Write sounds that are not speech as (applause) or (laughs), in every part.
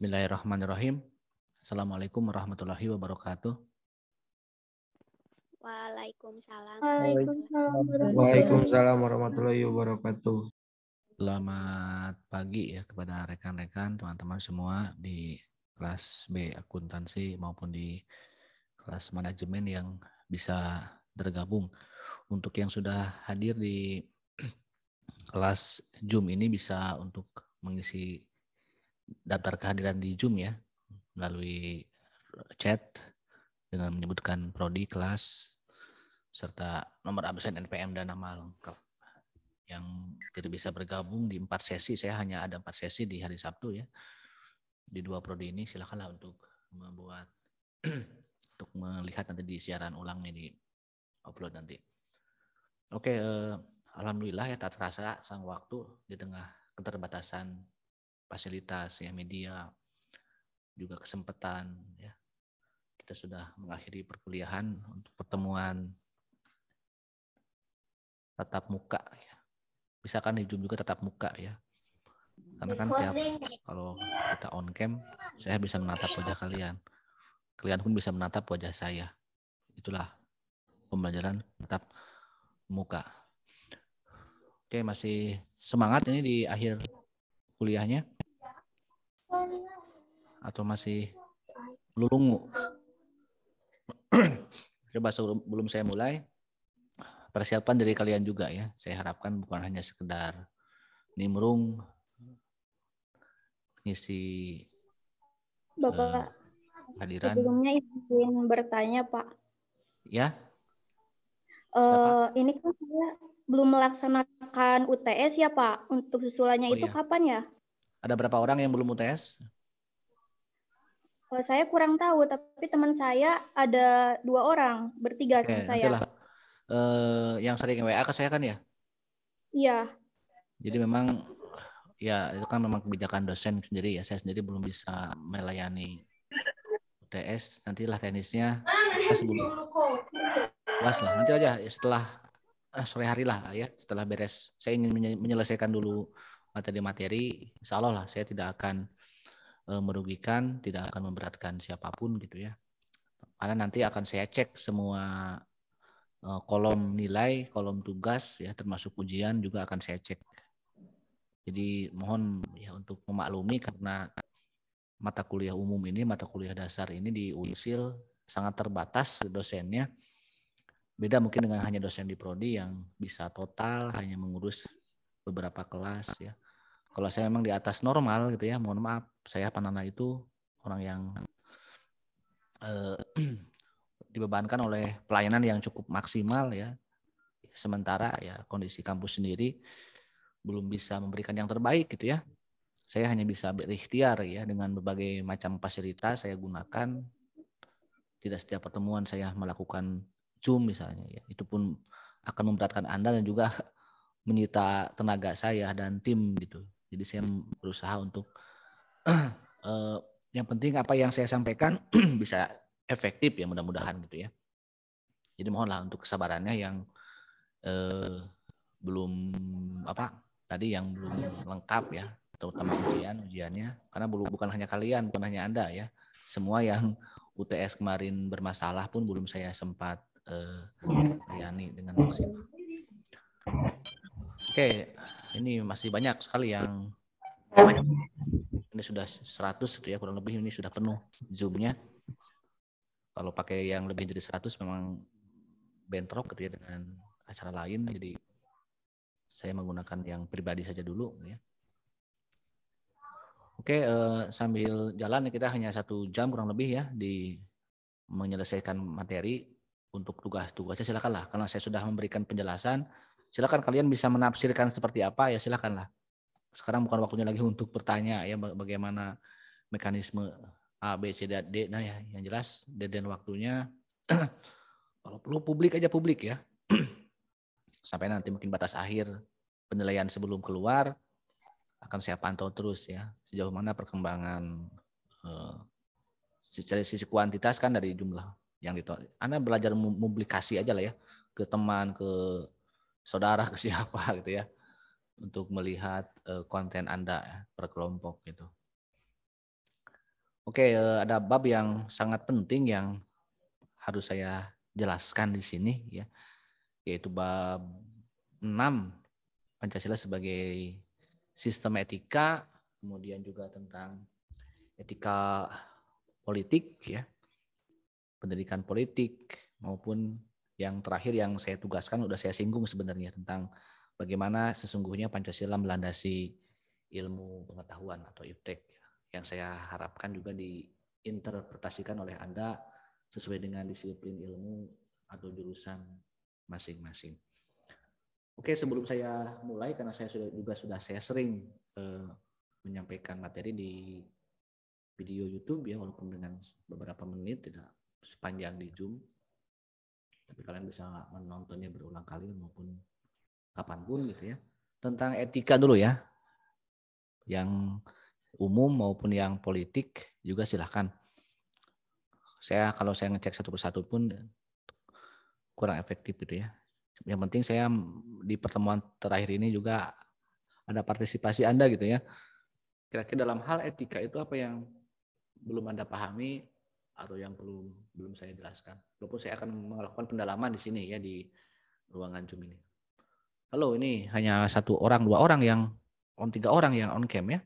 Bismillahirrahmanirrahim. Assalamualaikum warahmatullahi wabarakatuh. Waalaikumsalam. Waalaikumsalam, Waalaikumsalam warahmatullahi wabarakatuh. Selamat pagi ya kepada rekan-rekan, teman-teman semua di kelas B akuntansi maupun di kelas manajemen yang bisa tergabung. Untuk yang sudah hadir di (clears throat) kelas Zoom ini bisa untuk mengisi daftar kehadiran di Zoom ya melalui chat dengan menyebutkan prodi kelas serta nomor absen NPM dan nama lengkap yang tidak bisa bergabung di empat sesi saya hanya ada empat sesi di hari Sabtu ya di dua prodi ini silakanlah untuk membuat (clears throat) untuk melihat nanti di siaran ulang ini upload nanti oke eh, alhamdulillah ya tak terasa sang waktu di tengah keterbatasan fasilitas ya media juga kesempatan ya kita sudah mengakhiri perkuliahan untuk pertemuan tatap muka ya bisa kan di zoom juga tatap muka ya karena kan tiap kalau kita on cam saya bisa menatap wajah kalian kalian pun bisa menatap wajah saya itulah pembelajaran tatap muka oke masih semangat ini di akhir kuliahnya atau masih lulungu? (clears throat) Coba sebelum belum saya mulai, persiapan dari kalian juga ya. Saya harapkan bukan hanya sekedar nimrung, ngisi Bapak, uh, hadiran. Sebelumnya izin bertanya Pak. Ya? Uh, ini kan saya belum melaksanakan UTS ya Pak. Untuk susulannya oh, itu ya. kapan ya? Ada berapa orang yang belum UTS? Saya kurang tahu, tapi teman saya ada dua orang, bertiga Oke, sama saya. Nantilah. Eh, yang sering WA ke saya kan ya? Iya. Jadi memang ya itu kan memang kebijakan dosen sendiri ya. Saya sendiri belum bisa melayani UTS. Nantilah teknisnya ah, sebelum bahas lah. Nanti aja ya, setelah eh, sore hari lah ya, setelah beres. Saya ingin menyelesaikan dulu materi-materi insya Allah lah saya tidak akan e, merugikan tidak akan memberatkan siapapun gitu ya karena nanti akan saya cek semua e, kolom nilai kolom tugas ya termasuk ujian juga akan saya cek jadi mohon ya untuk memaklumi karena mata kuliah umum ini mata kuliah dasar ini di Unsil sangat terbatas dosennya beda mungkin dengan hanya dosen di prodi yang bisa total hanya mengurus beberapa kelas ya. Kalau saya memang di atas normal gitu ya, mohon maaf, saya Panana itu orang yang eh, (clears throat) dibebankan oleh pelayanan yang cukup maksimal ya. Sementara ya kondisi kampus sendiri belum bisa memberikan yang terbaik gitu ya. Saya hanya bisa berikhtiar ya dengan berbagai macam fasilitas saya gunakan. Tidak setiap pertemuan saya melakukan Zoom misalnya ya. Itu pun akan memberatkan Anda dan juga menyita tenaga saya dan tim gitu. Jadi saya berusaha untuk uh, (clears throat) yang penting apa yang saya sampaikan (clears throat) bisa efektif ya mudah-mudahan gitu ya. Jadi mohonlah untuk kesabarannya yang uh, belum apa tadi yang belum lengkap ya terutama ujian ujiannya karena belum bukan hanya kalian bukan hanya anda ya semua yang UTS kemarin bermasalah pun belum saya sempat eh, layani dengan maksimal. Oke, ini masih banyak sekali yang ini sudah 100 gitu ya kurang lebih ini sudah penuh zoomnya. Kalau pakai yang lebih dari 100 memang bentrok gitu ya dengan acara lain jadi saya menggunakan yang pribadi saja dulu gitu ya. Oke, eh, sambil jalan kita hanya satu jam kurang lebih ya di menyelesaikan materi untuk tugas-tugasnya silakanlah karena saya sudah memberikan penjelasan Silakan kalian bisa menafsirkan seperti apa ya silakanlah. Sekarang bukan waktunya lagi untuk bertanya ya bagaimana mekanisme A, B, C, d D. Nah ya yang jelas dan waktunya (clears throat) kalau perlu publik aja publik ya. (clears throat) Sampai nanti mungkin batas akhir penilaian sebelum keluar akan saya pantau terus ya sejauh mana perkembangan eh, secara sisi kuantitas kan dari jumlah yang ditolak. Anda belajar publikasi aja lah ya ke teman, ke saudara ke siapa (laughs) gitu ya untuk melihat eh, konten Anda ya, per kelompok gitu. Oke, eh, ada bab yang sangat penting yang harus saya jelaskan di sini ya, yaitu bab 6 Pancasila sebagai sistem etika, kemudian juga tentang etika politik ya, pendidikan politik maupun yang terakhir yang saya tugaskan udah saya singgung sebenarnya tentang bagaimana sesungguhnya Pancasila melandasi ilmu pengetahuan atau iptek yang saya harapkan juga diinterpretasikan oleh Anda sesuai dengan disiplin ilmu atau jurusan masing-masing. Oke, sebelum saya mulai karena saya sudah juga sudah saya sering eh, menyampaikan materi di video YouTube ya walaupun dengan beberapa menit tidak sepanjang di Zoom tapi kalian bisa menontonnya berulang kali maupun kapanpun gitu ya tentang etika dulu ya yang umum maupun yang politik juga silahkan saya kalau saya ngecek satu persatu pun kurang efektif gitu ya yang penting saya di pertemuan terakhir ini juga ada partisipasi anda gitu ya kira-kira dalam hal etika itu apa yang belum Anda pahami atau yang belum belum saya jelaskan. Walaupun saya akan melakukan pendalaman di sini ya di ruangan Zoom ini. Halo, ini hanya satu orang, dua orang yang on tiga orang yang on cam ya.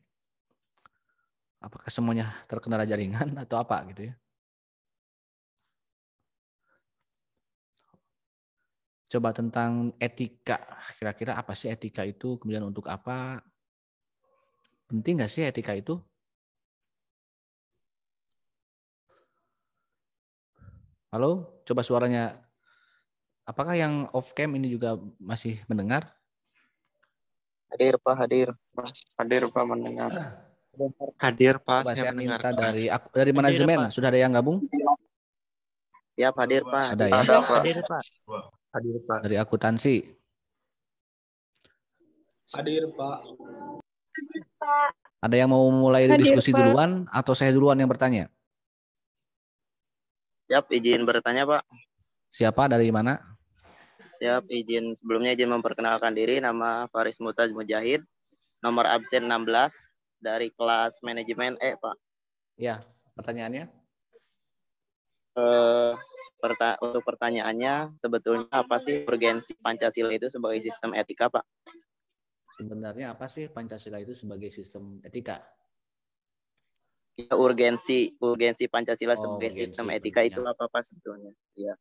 Apakah semuanya terkena jaringan (laughs) atau apa gitu ya? Coba tentang etika. Kira-kira apa sih etika itu? Kemudian untuk apa? Penting nggak sih etika itu? Halo, coba suaranya. Apakah yang off cam ini juga masih mendengar? Hadir Pak, hadir. Hadir Pak mendengar. Hadir Pak, Coba saya, saya mendengar. minta dari dari hadir, manajemen Pak. sudah ada yang gabung? Ya, hadir Pak. Ada ya. Hadir Pak. Hadir Pak. Hadir Pak. Dari akuntansi. Hadir Pak. Hadir Pak. Ada yang mau mulai hadir, diskusi Pak. duluan atau saya duluan yang bertanya? Siap, izin bertanya Pak. Siapa dari mana? Siap, izin sebelumnya izin memperkenalkan diri. Nama Faris Mutaj Mujahid, nomor absen 16 dari kelas manajemen E, Pak. Ya, pertanyaannya? Eh, perta untuk pertanyaannya, sebetulnya apa sih urgensi Pancasila itu sebagai sistem etika, Pak? Sebenarnya apa sih Pancasila itu sebagai sistem etika? ya, urgensi urgensi Pancasila oh, sebagai urgensi, sistem etika itu apa ya. apa sebetulnya. ya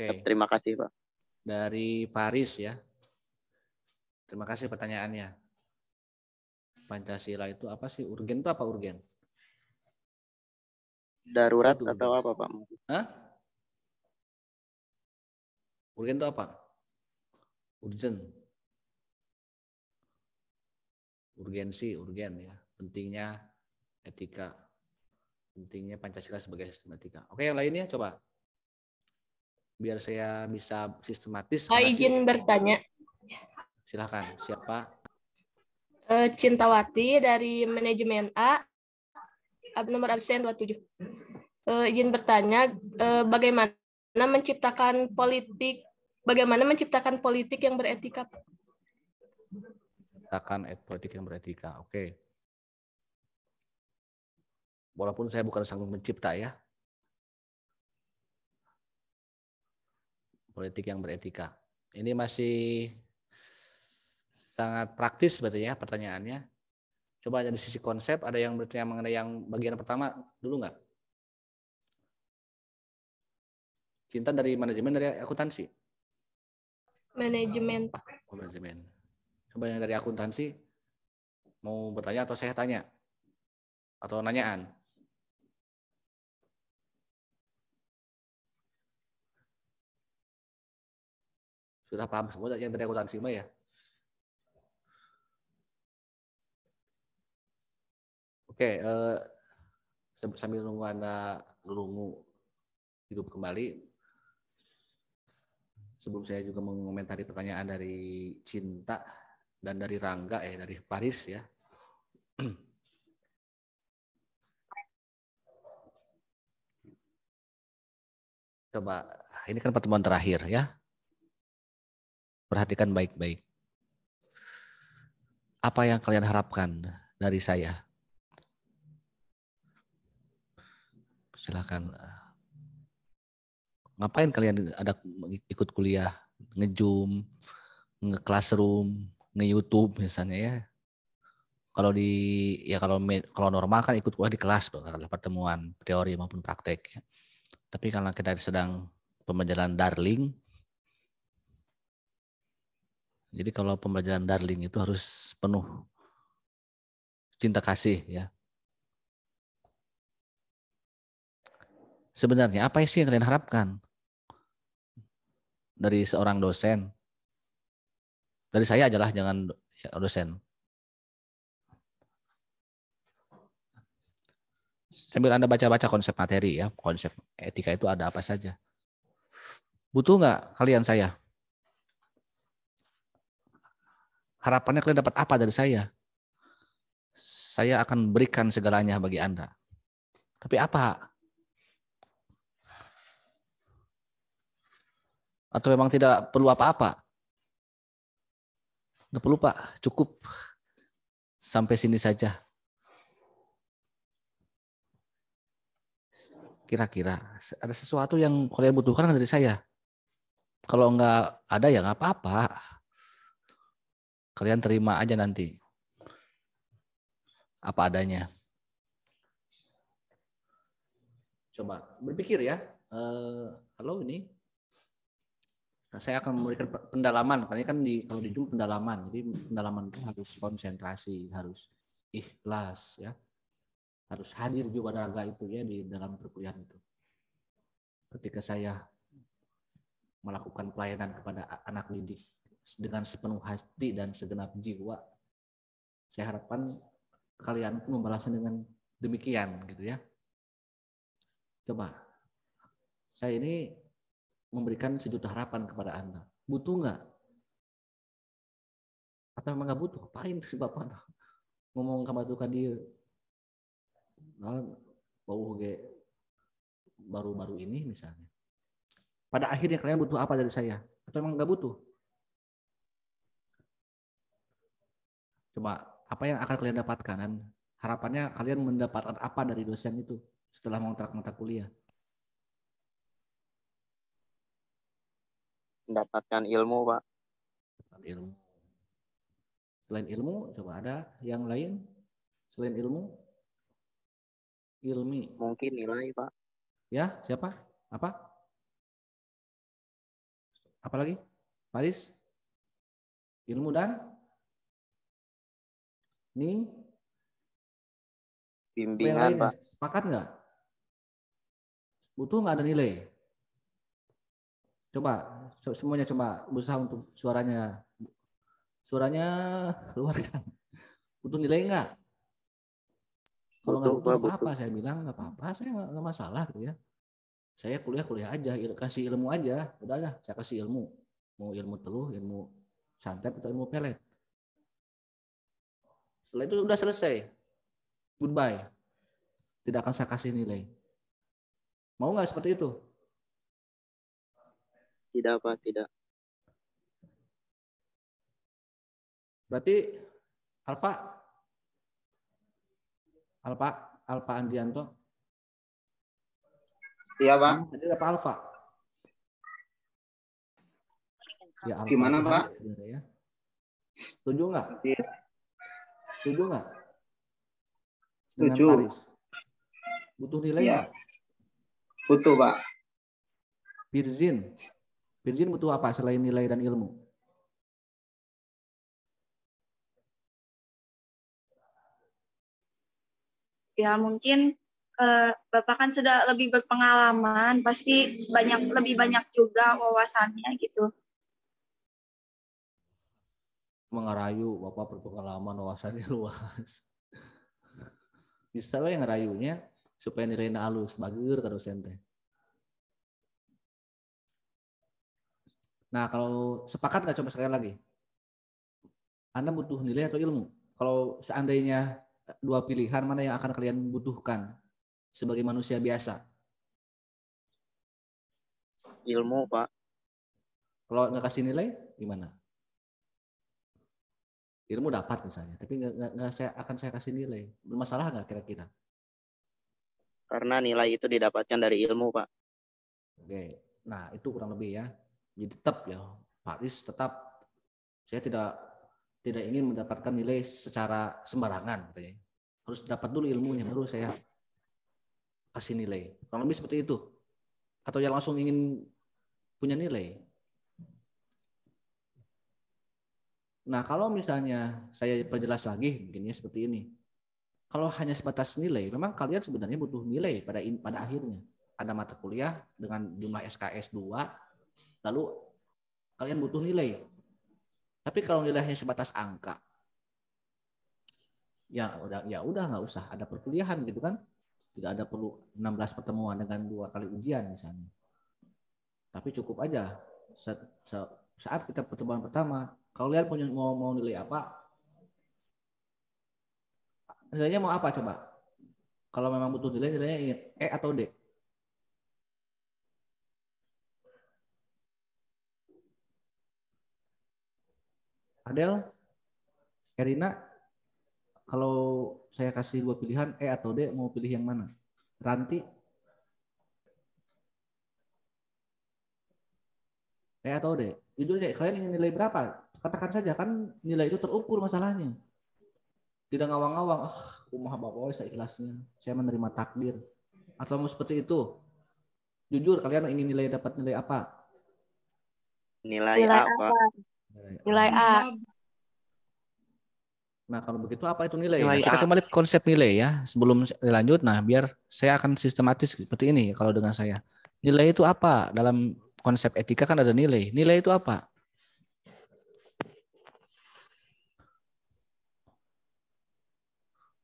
Okay. Terima kasih Pak. Dari Paris ya. Terima kasih pertanyaannya. Pancasila itu apa sih? Urgen itu apa urgen? Darurat itu atau apa Pak? Hah? Urgen itu apa? Urgen. Urgensi, urgen ya. Pentingnya etika. Pentingnya Pancasila sebagai sistem etika. Oke, yang lainnya coba. Biar saya bisa sistematis. Saya izin bertanya. Silahkan, siapa? Eh, Cintawati dari manajemen A, nomor absen 27. Eh, izin bertanya, eh, bagaimana menciptakan politik bagaimana menciptakan politik yang beretika? Menciptakan politik yang beretika. Oke. Okay. Walaupun saya bukan sang pencipta ya. Politik yang beretika. Ini masih sangat praktis berarti ya pertanyaannya. Coba dari sisi konsep, ada yang bertanya mengenai yang bagian pertama dulu nggak? Cinta dari manajemen dari akuntansi? Manajemen, Pak. Oh, manajemen. Coba yang dari akuntansi, mau bertanya atau saya tanya? Atau nanyaan? Sudah paham semua yang dari akuntansi mah ya? Oke, eh, sambil nunggu anak lungu hidup kembali, sebelum saya juga mengomentari pertanyaan dari Cinta dan dari Rangga ya eh, dari Paris ya. (clears throat) Coba ini kan pertemuan terakhir ya. Perhatikan baik-baik. Apa yang kalian harapkan dari saya? Silakan. Ngapain kalian ada ikut kuliah, ngezoom, nge-classroom, nge-youtube misalnya ya? Kalau di ya kalau kalau normal kan ikut kuliah di kelas ada pertemuan teori maupun praktek. Ya. Tapi karena kita sedang pembelajaran darling, jadi kalau pembelajaran darling itu harus penuh cinta kasih ya. Sebenarnya apa sih yang kalian harapkan dari seorang dosen? Dari saya ajalah jangan ya, dosen. Sambil Anda baca-baca konsep materi ya, konsep etika itu ada apa saja. Butuh nggak kalian saya? Harapannya kalian dapat apa dari saya? Saya akan berikan segalanya bagi Anda. Tapi apa? Atau memang tidak perlu apa-apa? Tidak perlu Pak, cukup. Sampai sini saja. Kira-kira ada sesuatu yang kalian butuhkan dari saya? Kalau nggak ada ya nggak apa-apa. Kalian terima aja nanti. Apa adanya. Coba berpikir ya. Uh, halo ini. Nah, saya akan memberikan pendalaman. Karena kan di kalau di Zoom pendalaman. Jadi pendalaman itu harus konsentrasi, harus ikhlas ya. Harus hadir juga raga itu ya di dalam perkuliahan itu. Ketika saya melakukan pelayanan kepada anak didik dengan sepenuh hati dan segenap jiwa. Saya harapkan kalian pun membalasnya dengan demikian gitu ya. Coba, saya ini memberikan sejuta harapan kepada Anda. Butuh nggak? Atau memang nggak butuh? Apain si Bapak ngomong sama Tuhan dia? Nah, bau baru-baru ini misalnya. Pada akhirnya kalian butuh apa dari saya? Atau memang nggak butuh? Coba apa yang akan kalian dapatkan dan harapannya kalian mendapatkan apa dari dosen itu setelah mengontrak mata kuliah? Mendapatkan ilmu, Pak. ilmu. Selain ilmu, coba ada yang lain selain ilmu? Ilmi. Mungkin nilai, Pak. Ya, siapa? Apa? Apa lagi? Paris? Ilmu dan ini bimbingan, Pak. Ya, sepakat nggak? Butuh nggak ada nilai? Coba semuanya coba berusaha untuk suaranya suaranya keluarkan. Butuh nilai nggak? Kalau nggak butuh apa-apa, saya bilang nggak apa-apa, saya nggak masalah gitu ya saya kuliah kuliah aja kasih ilmu aja udahlah. saya kasih ilmu mau ilmu teluh ilmu santet atau ilmu pelet setelah itu sudah selesai. Goodbye. Tidak akan saya kasih nilai. Mau nggak seperti itu? Tidak apa, tidak. Berarti Alfa Alfa Alfa Andianto. Iya, Pak. Hmm, tadi ada Pak Alfa. Ya, Alfa. Gimana, Pak? Ya. Setuju nggak? Iya. Setuju nggak? Setuju. Paris? Butuh nilai ya. Butuh, Pak. Virgin. Virgin butuh apa selain nilai dan ilmu? Ya, mungkin eh, Bapak kan sudah lebih berpengalaman, pasti banyak lebih banyak juga wawasannya gitu mengerayu bapak berpengalaman wawasannya luas bisa yang rayunya supaya nirena halus bager terus ente nah kalau sepakat nggak coba sekali lagi anda butuh nilai atau ilmu kalau seandainya dua pilihan mana yang akan kalian butuhkan sebagai manusia biasa ilmu pak kalau nggak kasih nilai gimana ilmu dapat misalnya tapi nggak saya akan saya kasih nilai bermasalah nggak kira-kira karena nilai itu didapatkan dari ilmu pak oke nah itu kurang lebih ya jadi tetap ya pak Riz tetap saya tidak tidak ingin mendapatkan nilai secara sembarangan katanya gitu harus dapat dulu ilmunya baru saya kasih nilai kurang lebih seperti itu atau yang langsung ingin punya nilai Nah, kalau misalnya saya perjelas lagi, mungkinnya seperti ini. Kalau hanya sebatas nilai, memang kalian sebenarnya butuh nilai pada in, pada akhirnya. Ada mata kuliah dengan jumlah SKS 2, lalu kalian butuh nilai. Tapi kalau nilainya sebatas angka, ya udah ya udah nggak usah ada perkuliahan gitu kan. Tidak ada perlu 16 pertemuan dengan dua kali ujian misalnya. Tapi cukup aja saat kita pertemuan pertama. Kalau lihat punya mau mau nilai apa, nilainya mau apa coba? Kalau memang butuh nilai, nilainya ingin E atau D? Adel, Erina, kalau saya kasih dua pilihan E atau D, mau pilih yang mana? Ranti, Eh atau deh, judulnya kalian ingin nilai berapa? Katakan saja kan nilai itu terukur masalahnya. Tidak ngawang-ngawang, ah, oh, bapak saya ikhlasnya. Saya menerima takdir. Atau mau seperti itu. Jujur kalian ingin nilai dapat nilai apa? Nilai, nilai apa? apa? Nilai A. Nah, kalau begitu apa itu nilai? nilai nah, kita kembali ke konsep nilai ya. Sebelum lanjut, nah biar saya akan sistematis seperti ini kalau dengan saya. Nilai itu apa dalam konsep etika kan ada nilai. Nilai itu apa?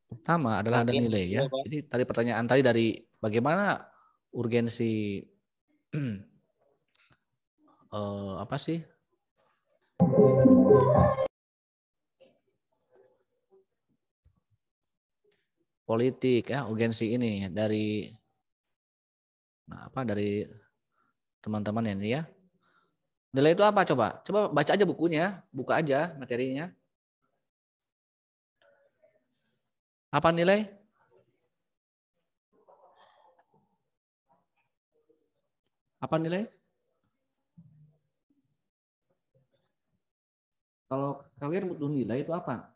Pertama adalah ada nilai ya. Jadi tadi pertanyaan tadi dari bagaimana urgensi uh, (clears throat) apa sih? politik ya urgensi ini dari nah apa dari teman-teman ini ya. Nilai itu apa coba? Coba baca aja bukunya, buka aja materinya. Apa nilai? Apa nilai? Kalau kalian butuh nilai itu apa?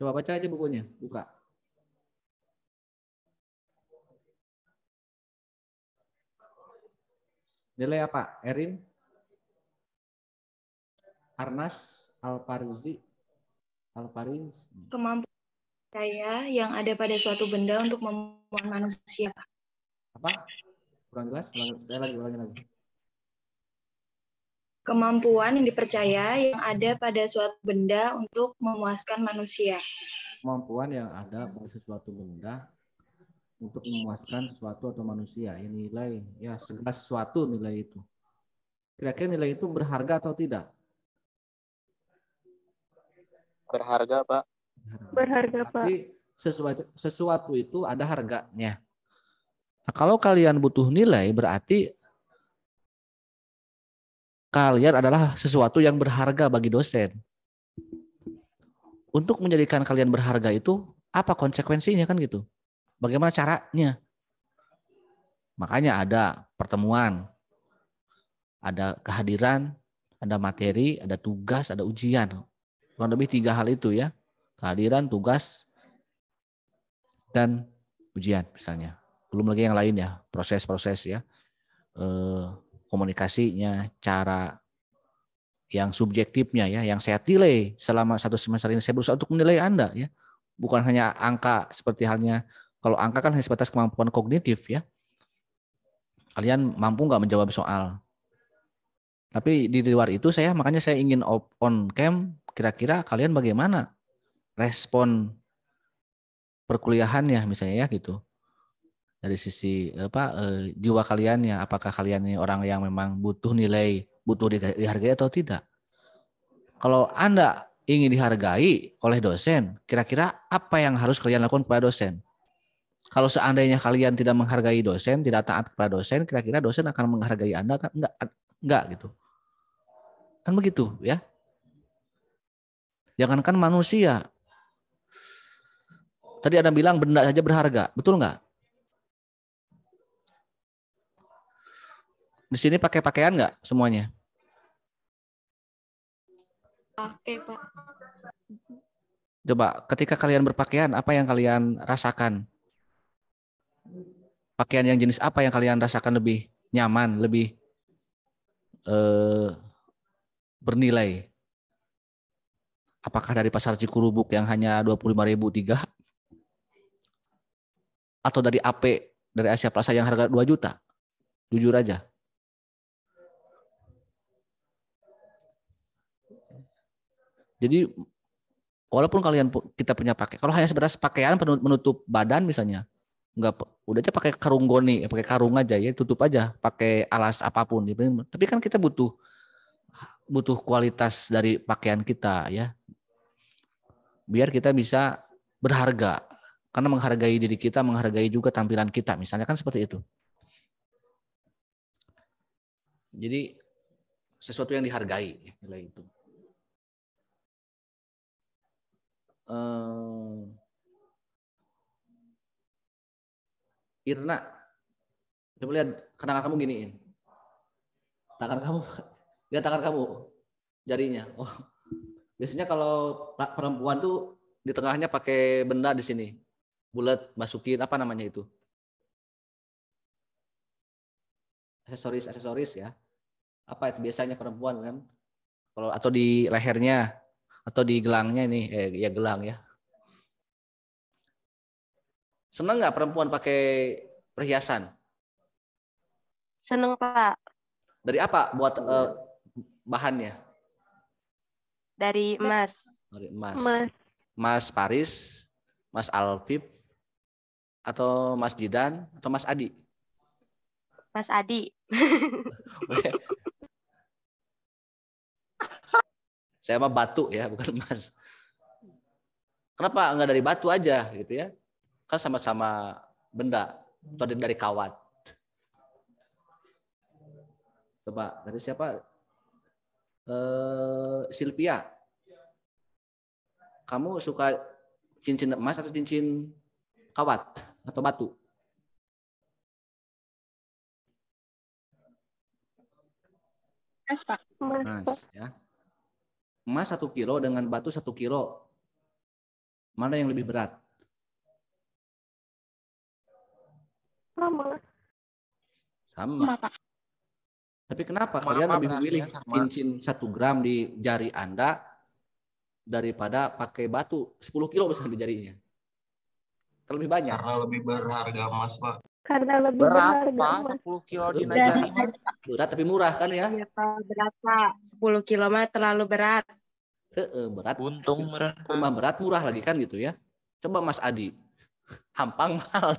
Coba baca aja bukunya, buka. nilai apa? Erin? Arnas? Alfaruzi? Alfarin? Kemampuan saya yang ada pada suatu benda untuk membuat manusia. Apa? Kurang jelas? Saya lagi ulangi lagi. Kemampuan yang dipercaya yang ada pada suatu benda untuk memuaskan manusia. Kemampuan yang ada pada suatu benda untuk memuaskan sesuatu atau manusia ya nilai ya segala sesuatu nilai itu kira-kira nilai itu berharga atau tidak berharga pak berharga Tapi, pak sesuatu sesuatu itu ada harganya nah, kalau kalian butuh nilai berarti kalian adalah sesuatu yang berharga bagi dosen untuk menjadikan kalian berharga itu apa konsekuensinya kan gitu Bagaimana caranya? Makanya ada pertemuan, ada kehadiran, ada materi, ada tugas, ada ujian. Kurang lebih tiga hal itu ya. Kehadiran, tugas, dan ujian misalnya. Belum lagi yang lain ya, proses-proses ya. Eh, komunikasinya, cara yang subjektifnya ya, yang saya tilai selama satu semester ini saya berusaha untuk menilai Anda ya. Bukan hanya angka seperti halnya kalau angka kan hanya sebatas kemampuan kognitif ya. Kalian mampu nggak menjawab soal? Tapi di luar itu saya makanya saya ingin on cam kira-kira kalian bagaimana respon perkuliahan ya misalnya ya gitu. Dari sisi apa eh, jiwa ya apakah kalian ini orang yang memang butuh nilai, butuh dihargai atau tidak? Kalau Anda ingin dihargai oleh dosen, kira-kira apa yang harus kalian lakukan kepada dosen? Kalau seandainya kalian tidak menghargai dosen, tidak taat kepada dosen, kira-kira dosen akan menghargai Anda kan enggak enggak gitu. Kan begitu ya. Jangankan manusia. Tadi ada bilang benda saja berharga, betul nggak? Di sini pakai pakaian nggak semuanya? Pakai, Pak. Coba ketika kalian berpakaian, apa yang kalian rasakan? pakaian yang jenis apa yang kalian rasakan lebih nyaman, lebih eh, bernilai? Apakah dari pasar Cikurubuk yang hanya ribu tiga, atau dari AP dari Asia Plaza yang harga 2 juta? Jujur aja. Jadi walaupun kalian kita punya pakai, kalau hanya sebatas pakaian penutup, menutup badan misalnya, nggak udah aja pakai karung goni, eh, pakai karung aja ya, tutup aja, pakai alas apapun. Tapi kan kita butuh butuh kualitas dari pakaian kita ya. Biar kita bisa berharga. Karena menghargai diri kita, menghargai juga tampilan kita. Misalnya kan seperti itu. Jadi sesuatu yang dihargai nilai itu. Ehm, Irna, coba lihat kenangan kamu giniin. Tangan kamu, (laughs) lihat tangan kamu, jarinya. Oh. Biasanya kalau perempuan tuh di tengahnya pakai benda di sini. Bulat masukin apa namanya itu? Aksesoris, aksesoris ya. Apa itu biasanya perempuan kan? Kalau atau di lehernya atau di gelangnya ini eh ya gelang ya Senang nggak perempuan pakai perhiasan? Seneng pak. Dari apa buat uh, bahannya? Dari emas. Dari emas. Mas, Mas Paris, Mas Alfif, atau Mas Jidan, atau Mas Adi? Mas Adi. (laughs) Saya mah batu ya, bukan emas. Kenapa nggak dari batu aja gitu ya? kan sama-sama benda atau dari kawat coba dari siapa eh Silvia kamu suka cincin emas atau cincin kawat atau batu emas pak emas ya emas satu kilo dengan batu satu kilo mana yang lebih berat Sama. Tapi kenapa sama, kalian lebih memilih ya? sama. cincin satu gram di jari Anda daripada pakai batu 10 kilo besar di jarinya? Terlebih banyak. Karena lebih berharga Mas Pak. Karena lebih berat, berharga. Pak, 10 kilo di jari Berat tapi murah kan ya? Iya, Berapa? Sepuluh Pak. 10 kilo mah terlalu berat. berat. Untung berat. Cuma berat murah lagi kan gitu ya. Coba Mas Adi. (laughs) Hampang mahal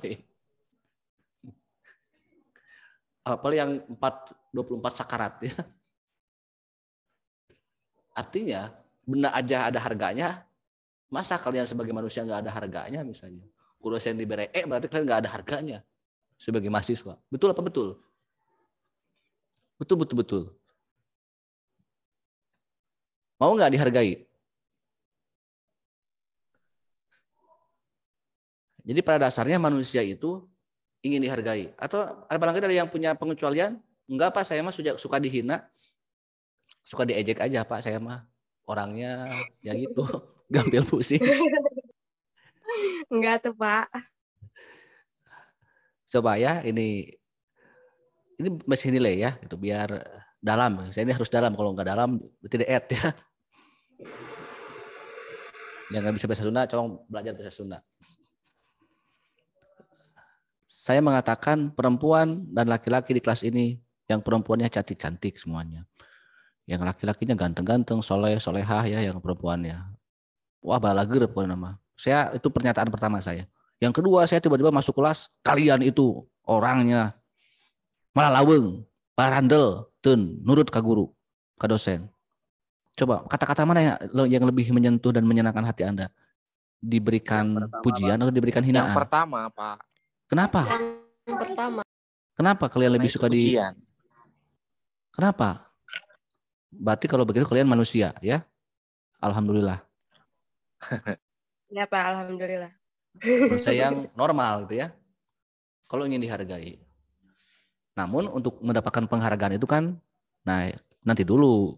apel yang 4 24 sakarat ya. Artinya benda aja ada harganya, masa kalian sebagai manusia nggak ada harganya misalnya. Kurosen libere eh berarti kalian nggak ada harganya sebagai mahasiswa. Betul apa betul? Betul betul betul. Mau nggak dihargai? Jadi pada dasarnya manusia itu ingin dihargai. Atau ada barangkali ada yang punya pengecualian, enggak Pak, saya mah suka, suka dihina, suka diejek aja Pak, saya mah orangnya ya gitu, (laughs) gampil pusing. Enggak tuh Pak. Coba ya ini ini masih nilai ya, itu biar dalam. Saya ini harus dalam, kalau nggak dalam tidak et ya. Yang nggak bisa bahasa Sunda, tolong belajar bahasa Sunda saya mengatakan perempuan dan laki-laki di kelas ini yang perempuannya cantik-cantik semuanya. Yang laki-lakinya ganteng-ganteng, soleh, solehah ya yang perempuannya. Wah balagir pokoknya nama. Saya itu pernyataan pertama saya. Yang kedua saya tiba-tiba masuk kelas, kalian itu orangnya malah laweng, barandel, tun, nurut ke guru, ke dosen. Coba kata-kata mana yang, lebih menyentuh dan menyenangkan hati Anda? Diberikan pertama, pujian atau diberikan hinaan? Yang pertama, Pak Kenapa? Yang pertama. Kenapa kalian lebih suka di Kenapa? Berarti kalau begitu kalian manusia ya? Alhamdulillah. (laughs) Kenapa? Alhamdulillah. saya yang (laughs) normal gitu ya. Kalau ingin dihargai. Namun untuk mendapatkan penghargaan itu kan nah nanti dulu.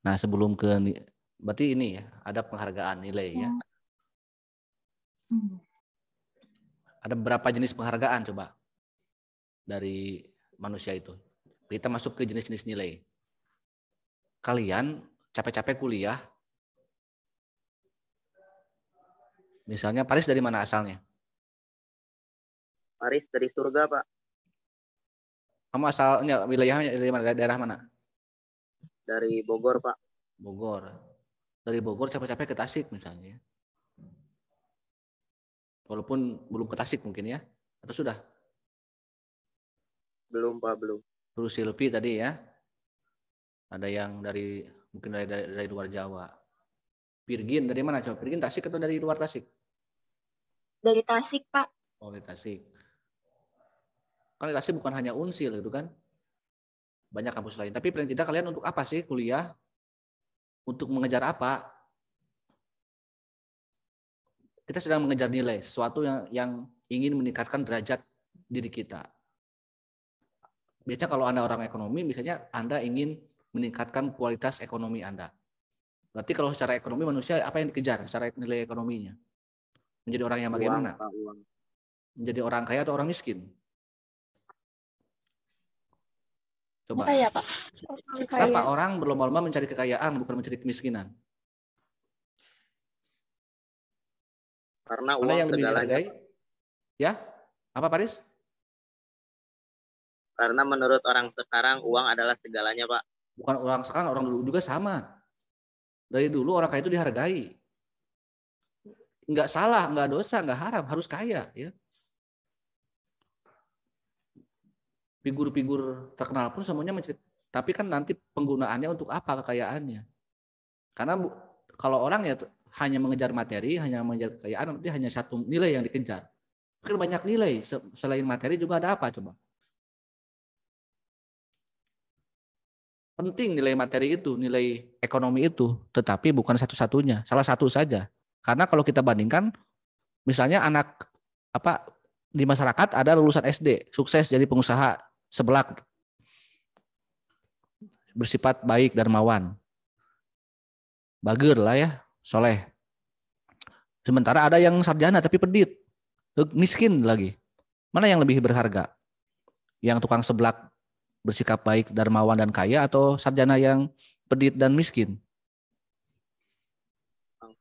Nah, sebelum ke berarti ini ya, ada penghargaan nilai ya. Hmm. Ada berapa jenis penghargaan coba dari manusia itu? Kita masuk ke jenis-jenis nilai. Kalian capek-capek kuliah. Misalnya Paris dari mana asalnya? Paris dari surga, Pak. Kamu asalnya wilayahnya dari mana? Daerah mana? Dari Bogor, Pak. Bogor. Dari Bogor capek-capek ke Tasik misalnya. Walaupun belum ke Tasik mungkin ya. Atau sudah? Belum, Pak, belum. Terus Silvi tadi ya. Ada yang dari mungkin dari, dari, dari luar Jawa. Pirgin dari mana coba? Pirgin Tasik atau dari luar Tasik? Dari Tasik, Pak. Oh, dari Tasik. Kan dari Tasik bukan hanya Unsil gitu kan? Banyak kampus lain. Tapi paling tidak kalian untuk apa sih kuliah? Untuk mengejar apa? kita sedang mengejar nilai, sesuatu yang, yang ingin meningkatkan derajat diri kita. Biasanya kalau Anda orang ekonomi, misalnya Anda ingin meningkatkan kualitas ekonomi Anda. Berarti kalau secara ekonomi manusia apa yang dikejar secara nilai ekonominya? Menjadi orang yang bagaimana? Menjadi orang kaya atau orang miskin? Coba. Kaya, Pak. Siapa orang berlomba-lomba mencari kekayaan bukan mencari kemiskinan? Karena Mana uang yang segalanya. Ya? Apa Paris? Karena menurut orang sekarang uang adalah segalanya, Pak. Bukan orang sekarang, orang dulu juga sama. Dari dulu orang kaya itu dihargai. Enggak salah, enggak dosa, enggak haram, harus kaya, ya. Figur-figur terkenal pun semuanya mencet. tapi kan nanti penggunaannya untuk apa kekayaannya karena kalau orang ya hanya mengejar materi, hanya mengejar kekayaan, nanti hanya satu nilai yang dikejar. Mungkin banyak nilai selain materi juga ada apa coba? Penting nilai materi itu, nilai ekonomi itu, tetapi bukan satu-satunya, salah satu saja. Karena kalau kita bandingkan, misalnya anak apa di masyarakat ada lulusan SD sukses jadi pengusaha sebelak bersifat baik darmawan. Bager lah ya, soleh. Sementara ada yang sarjana tapi pedit, miskin lagi. Mana yang lebih berharga? Yang tukang seblak bersikap baik, dermawan dan kaya atau sarjana yang pedit dan miskin?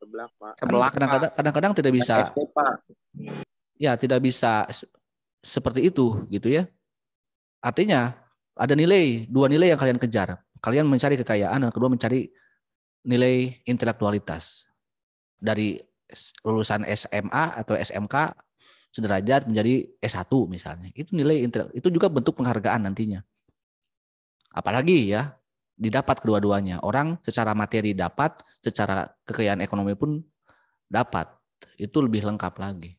seblak, Pak. Seblak kadang-kadang, kadang-kadang tidak bisa. Ya, tidak bisa seperti itu gitu ya. Artinya ada nilai, dua nilai yang kalian kejar. Kalian mencari kekayaan dan kedua mencari nilai intelektualitas dari lulusan SMA atau SMK sederajat menjadi S1 misalnya. Itu nilai itu juga bentuk penghargaan nantinya. Apalagi ya didapat kedua-duanya. Orang secara materi dapat, secara kekayaan ekonomi pun dapat. Itu lebih lengkap lagi.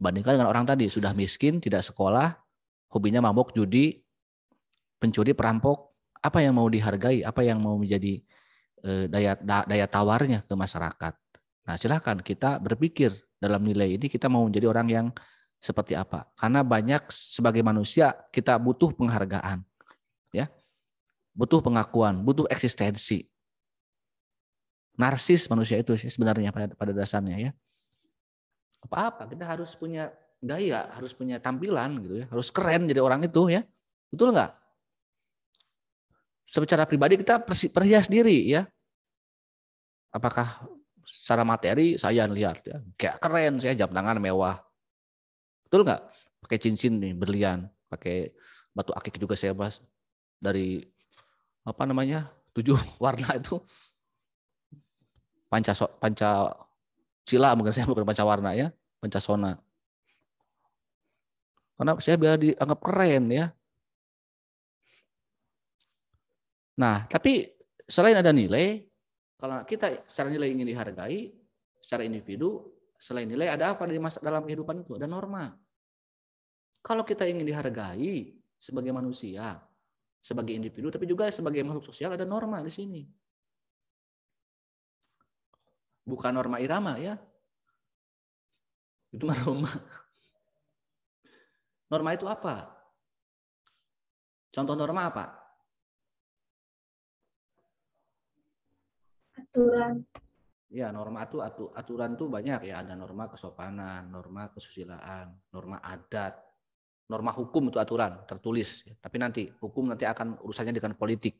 Bandingkan dengan orang tadi sudah miskin, tidak sekolah, hobinya mabok, judi, pencuri, perampok, apa yang mau dihargai, apa yang mau menjadi Eh, daya daya tawarnya ke masyarakat. Nah, silahkan kita berpikir dalam nilai ini kita mau menjadi orang yang seperti apa. Karena banyak sebagai manusia kita butuh penghargaan. Ya. Butuh pengakuan, butuh eksistensi. Narsis manusia itu sih sebenarnya pada pada dasarnya ya. Apa-apa kita harus punya gaya, harus punya tampilan gitu ya, harus keren jadi orang itu ya. Betul nggak? secara pribadi kita perhias diri ya. Apakah secara materi saya lihat ya, kayak keren saya jam tangan mewah. Betul nggak? Pakai cincin nih berlian, pakai batu akik juga saya bahas dari apa namanya? tujuh (laughs) warna itu panca panca sila mungkin saya bukan panca warna ya, pancasona. Karena saya biar dianggap keren ya, Nah, tapi selain ada nilai, kalau kita secara nilai ingin dihargai, secara individu, selain nilai ada apa di dalam kehidupan itu? Ada norma. Kalau kita ingin dihargai sebagai manusia, sebagai individu, tapi juga sebagai makhluk sosial ada norma di sini. Bukan norma irama ya. Itu norma. Norma itu apa? Contoh norma apa? aturan ya norma itu atu, aturan tuh banyak ya ada norma kesopanan norma kesusilaan norma adat norma hukum itu aturan tertulis tapi nanti hukum nanti akan urusannya dengan politik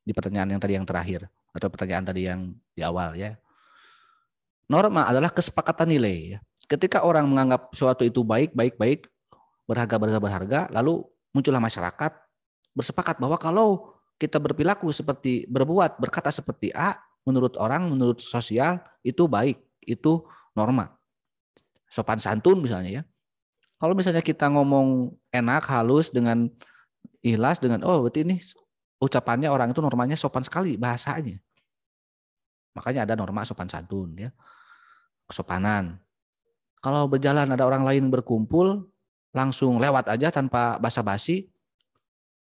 di pertanyaan yang tadi yang terakhir atau pertanyaan tadi yang di awal ya norma adalah kesepakatan nilai ya. ketika orang menganggap suatu itu baik baik baik berharga berharga berharga lalu muncullah masyarakat bersepakat bahwa kalau kita berperilaku seperti berbuat berkata seperti A menurut orang, menurut sosial itu baik, itu norma. Sopan santun misalnya ya. Kalau misalnya kita ngomong enak, halus dengan ikhlas dengan oh berarti ini ucapannya orang itu normanya sopan sekali bahasanya. Makanya ada norma sopan santun ya. Kesopanan. Kalau berjalan ada orang lain berkumpul, langsung lewat aja tanpa basa-basi.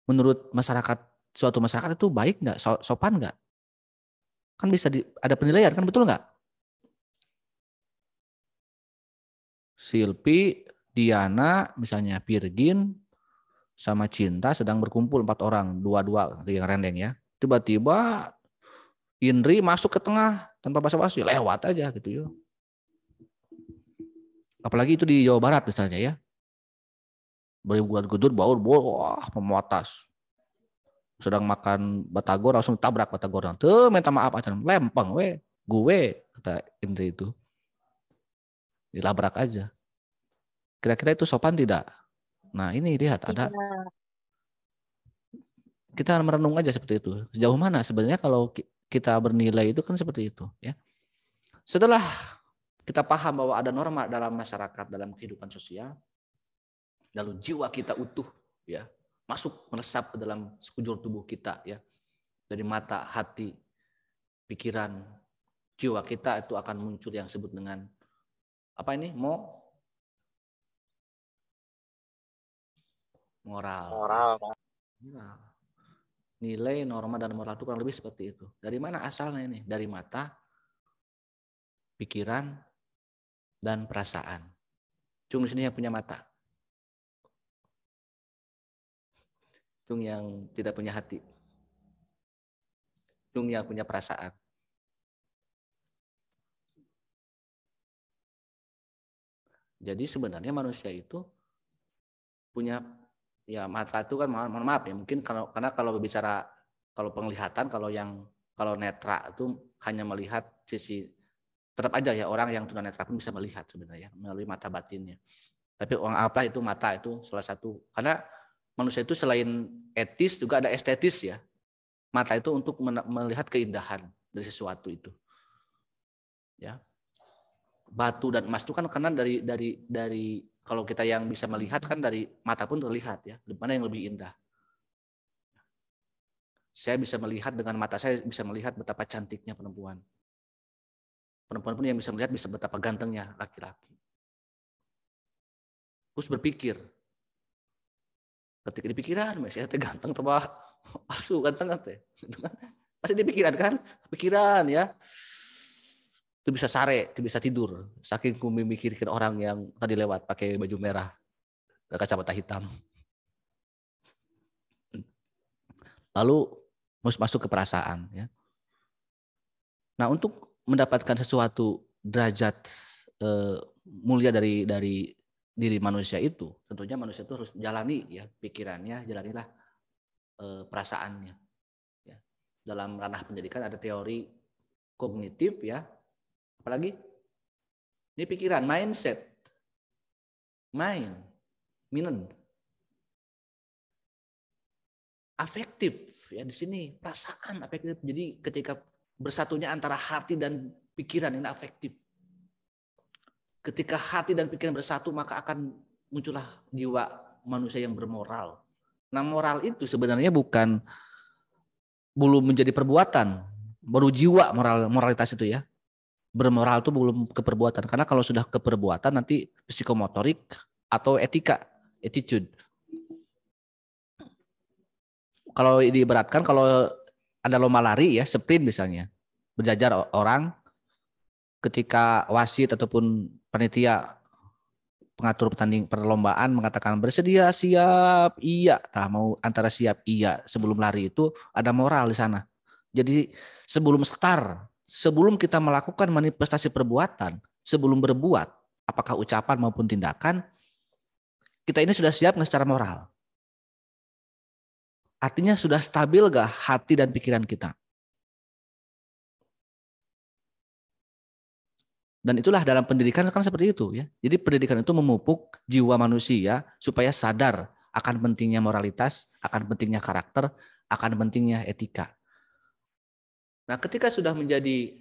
Menurut masyarakat suatu masyarakat itu baik nggak sopan nggak Kan bisa di, ada penilaian kan betul nggak? Silpi, Diana, misalnya Virgin, sama Cinta sedang berkumpul empat orang, dua-dua yang rendeng ya. Tiba-tiba Indri masuk ke tengah tanpa basa-basi, lewat aja gitu ya. Apalagi itu di Jawa Barat misalnya ya. Beri buat gudur, baur, baur, wah, memotas sedang makan batagor langsung tabrak batagor nah, tuh minta maaf aja lempeng we gue kata Indri itu dilabrak aja kira-kira itu sopan tidak nah ini lihat ada iya. kita merenung aja seperti itu sejauh mana sebenarnya kalau kita bernilai itu kan seperti itu ya setelah kita paham bahwa ada norma dalam masyarakat dalam kehidupan sosial lalu jiwa kita utuh ya masuk meresap ke dalam sekujur tubuh kita ya. Dari mata, hati, pikiran, jiwa kita itu akan muncul yang disebut dengan apa ini? Mo moral. Moral. Kan? Ya. Nilai, norma dan moral itu kurang lebih seperti itu. Dari mana asalnya ini? Dari mata, pikiran, dan perasaan. Cuma sini yang punya mata. tung yang tidak punya hati. tung yang punya perasaan. Jadi sebenarnya manusia itu punya ya mata itu kan mohon maaf ya mungkin kalau karena kalau berbicara kalau penglihatan kalau yang kalau netra itu hanya melihat sisi tetap aja ya orang yang netra pun bisa melihat sebenarnya melalui mata batinnya. Tapi orang apa itu mata itu salah satu karena manusia itu selain etis juga ada estetis ya. Mata itu untuk melihat keindahan dari sesuatu itu. Ya. Batu dan emas itu kan karena dari dari dari kalau kita yang bisa melihat kan dari mata pun terlihat ya, mana yang lebih indah. Saya bisa melihat dengan mata saya bisa melihat betapa cantiknya perempuan. Perempuan pun yang bisa melihat bisa betapa gantengnya laki-laki. Terus berpikir, ketika di pikiran masih ya, teh ganteng tambah asu kan, ganteng teh ya. masih di pikiran kan pikiran ya itu bisa sare itu bisa tidur saking ku memikirkan orang yang tadi lewat pakai baju merah dan kacamata hitam lalu harus masuk ke perasaan ya nah untuk mendapatkan sesuatu derajat eh, mulia dari dari diri manusia itu, tentunya manusia itu harus jalani ya pikirannya, jalanilah e, perasaannya. Ya. Dalam ranah pendidikan ada teori kognitif ya, apalagi ini pikiran, mindset, mind, minen afektif ya di sini perasaan afektif. Jadi ketika bersatunya antara hati dan pikiran ini afektif. Ketika hati dan pikiran bersatu, maka akan muncullah jiwa manusia yang bermoral. Nah, moral itu sebenarnya bukan belum menjadi perbuatan, baru jiwa moral moralitas itu ya. Bermoral itu belum keperbuatan karena kalau sudah keperbuatan nanti psikomotorik atau etika, attitude. Kalau diberatkan kalau ada lomba lari ya, sprint misalnya. Berjajar orang ketika wasit ataupun panitia pengatur pertanding perlombaan mengatakan bersedia siap iya tak mau antara siap iya sebelum lari itu ada moral di sana jadi sebelum start sebelum kita melakukan manifestasi perbuatan sebelum berbuat apakah ucapan maupun tindakan kita ini sudah siap nggak secara moral artinya sudah stabil gak hati dan pikiran kita Dan itulah dalam pendidikan kan seperti itu ya. Jadi pendidikan itu memupuk jiwa manusia supaya sadar akan pentingnya moralitas, akan pentingnya karakter, akan pentingnya etika. Nah, ketika sudah menjadi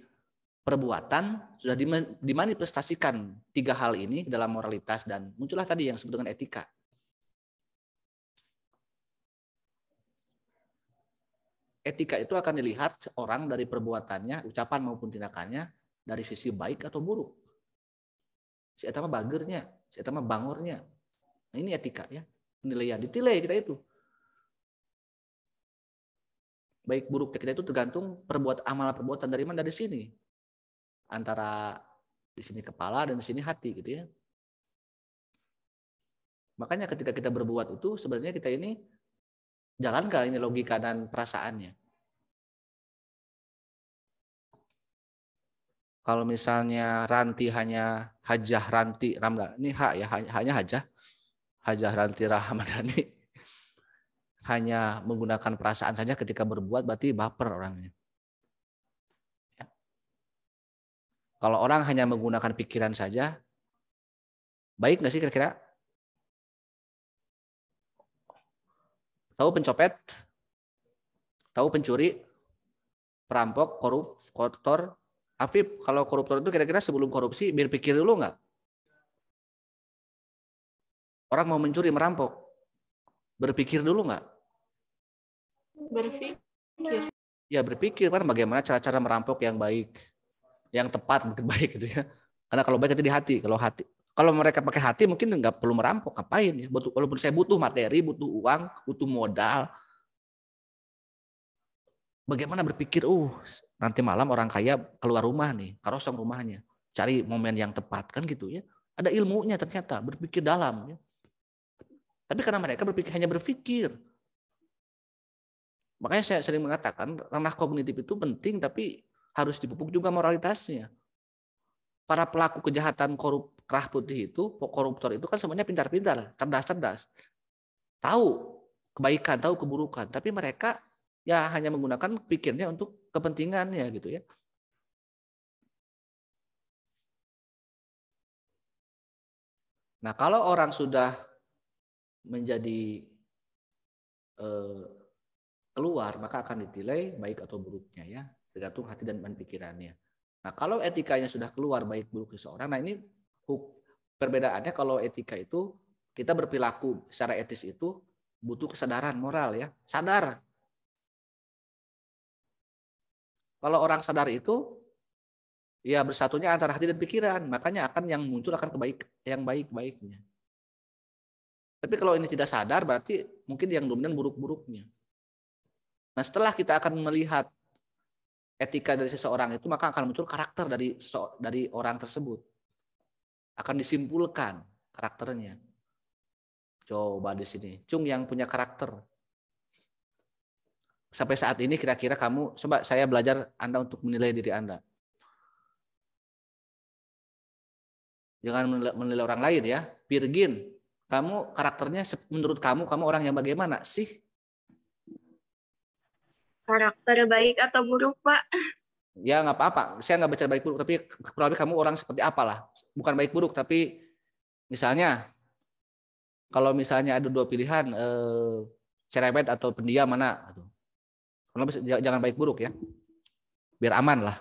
perbuatan, sudah dimanifestasikan tiga hal ini dalam moralitas dan muncullah tadi yang disebut dengan etika. Etika itu akan dilihat orang dari perbuatannya, ucapan maupun tindakannya, dari sisi baik atau buruk. Si etama bagernya, si etama bangornya. Nah, ini etika ya, penilaian. Ditilai kita itu. Baik buruk kita itu tergantung perbuatan amal perbuatan dari mana dari sini. Antara di sini kepala dan di sini hati gitu ya. Makanya ketika kita berbuat itu sebenarnya kita ini jalankan ini logika dan perasaannya. kalau misalnya ranti hanya hajah ranti ramdan ini hak ya hanya hajah hajah ranti rahmadani (laughs) hanya menggunakan perasaan saja ketika berbuat berarti baper orangnya ya. kalau orang hanya menggunakan pikiran saja baik nggak sih kira-kira tahu pencopet tahu pencuri perampok korup kotor Afif, kalau koruptor itu kira-kira sebelum korupsi berpikir dulu nggak? Orang mau mencuri, merampok. Berpikir dulu nggak? Berpikir. Ya berpikir kan bagaimana cara-cara merampok yang baik, yang tepat (laughs) mungkin baik gitu ya. Karena kalau baik itu di hati, kalau hati kalau mereka pakai hati mungkin nggak perlu merampok, ngapain ya? Butuh, walaupun saya butuh materi, butuh uang, butuh modal. Bagaimana berpikir, uh, nanti malam orang kaya keluar rumah nih, karosong rumahnya. Cari momen yang tepat kan gitu ya. Ada ilmunya ternyata, berpikir dalam. Ya. Tapi karena mereka berpikir hanya berpikir. Makanya saya sering mengatakan ranah kognitif itu penting tapi harus dipupuk juga moralitasnya. Para pelaku kejahatan korup kerah putih itu, koruptor itu kan semuanya pintar-pintar, cerdas-cerdas. Tahu kebaikan, tahu keburukan, tapi mereka ya hanya menggunakan pikirnya untuk kepentingannya gitu ya. Nah, kalau orang sudah menjadi eh, keluar, maka akan ditilai baik atau buruknya ya, tergantung hati dan pikirannya. Nah, kalau etikanya sudah keluar baik buruk seseorang, nah ini perbedaannya kalau etika itu kita berperilaku secara etis itu butuh kesadaran moral ya. Sadar Kalau orang sadar itu, ya bersatunya antara hati dan pikiran. Makanya akan yang muncul akan kebaik, yang baik-baiknya. Tapi kalau ini tidak sadar, berarti mungkin yang dominan buruk-buruknya. Nah setelah kita akan melihat etika dari seseorang itu, maka akan muncul karakter dari dari orang tersebut. Akan disimpulkan karakternya. Coba di sini, Cung yang punya karakter sampai saat ini kira-kira kamu coba saya belajar Anda untuk menilai diri Anda. Jangan menilai, orang lain ya. Virgin, kamu karakternya menurut kamu kamu orang yang bagaimana sih? Karakter baik atau buruk, Pak? (laughs) Ya nggak apa-apa. Saya nggak baca baik buruk, tapi probably kamu orang seperti apalah. Bukan baik buruk, tapi misalnya kalau misalnya ada dua pilihan, eh, cerewet atau pendiam mana? Aduh jangan baik buruk ya. Biar aman lah.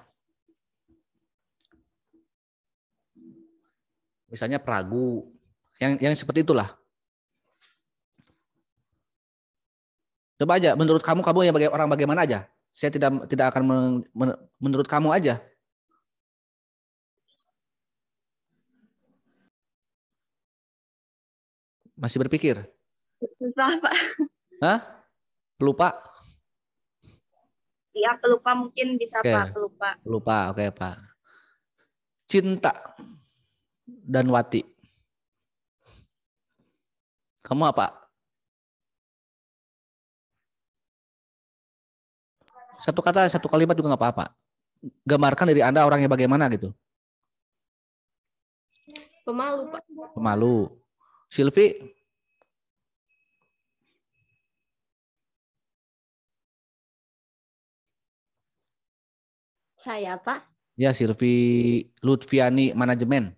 Misalnya peragu. Yang yang seperti itulah. Coba aja menurut kamu kamu yang orang bagaimana aja? Saya tidak tidak akan men, men, menurut kamu aja. Masih berpikir? Susah, Pak. Hah? Lupa? iya pelupa mungkin bisa okay. Pak pelupa. Pelupa, oke okay, Pak. Cinta dan Wati. Kamu apa? Satu kata, satu kalimat juga nggak apa-apa. Gambarkan dari Anda orangnya bagaimana gitu. Pemalu, Pak. Pemalu. Silvi, Saya Pak. Ya Silvi Lutfiani Manajemen.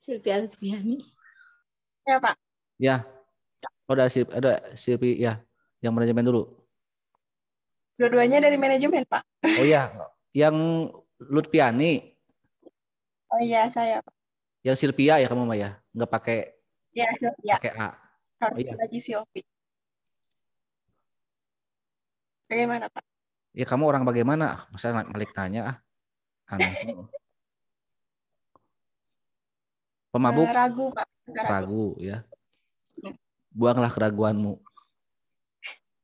Silvi Lutfiani. Ya Pak. Ya. Oh dari Silvi, ada Silvi ya yang manajemen dulu. Dua-duanya dari manajemen Pak. Oh ya, yang Lutfiani. Oh iya saya Pak. Yang Silvia ya kamu Maya, nggak pakai. Ya Silvia. Pakai A. Harus oh, iya. lagi Silvi. Bagaimana Pak? ya kamu orang bagaimana? Ah, masa Malik nanya, ah, aneh. (laughs) Pemabuk? Eh, ragu, Ragu. Ragu, ya. ya. Buanglah keraguanmu.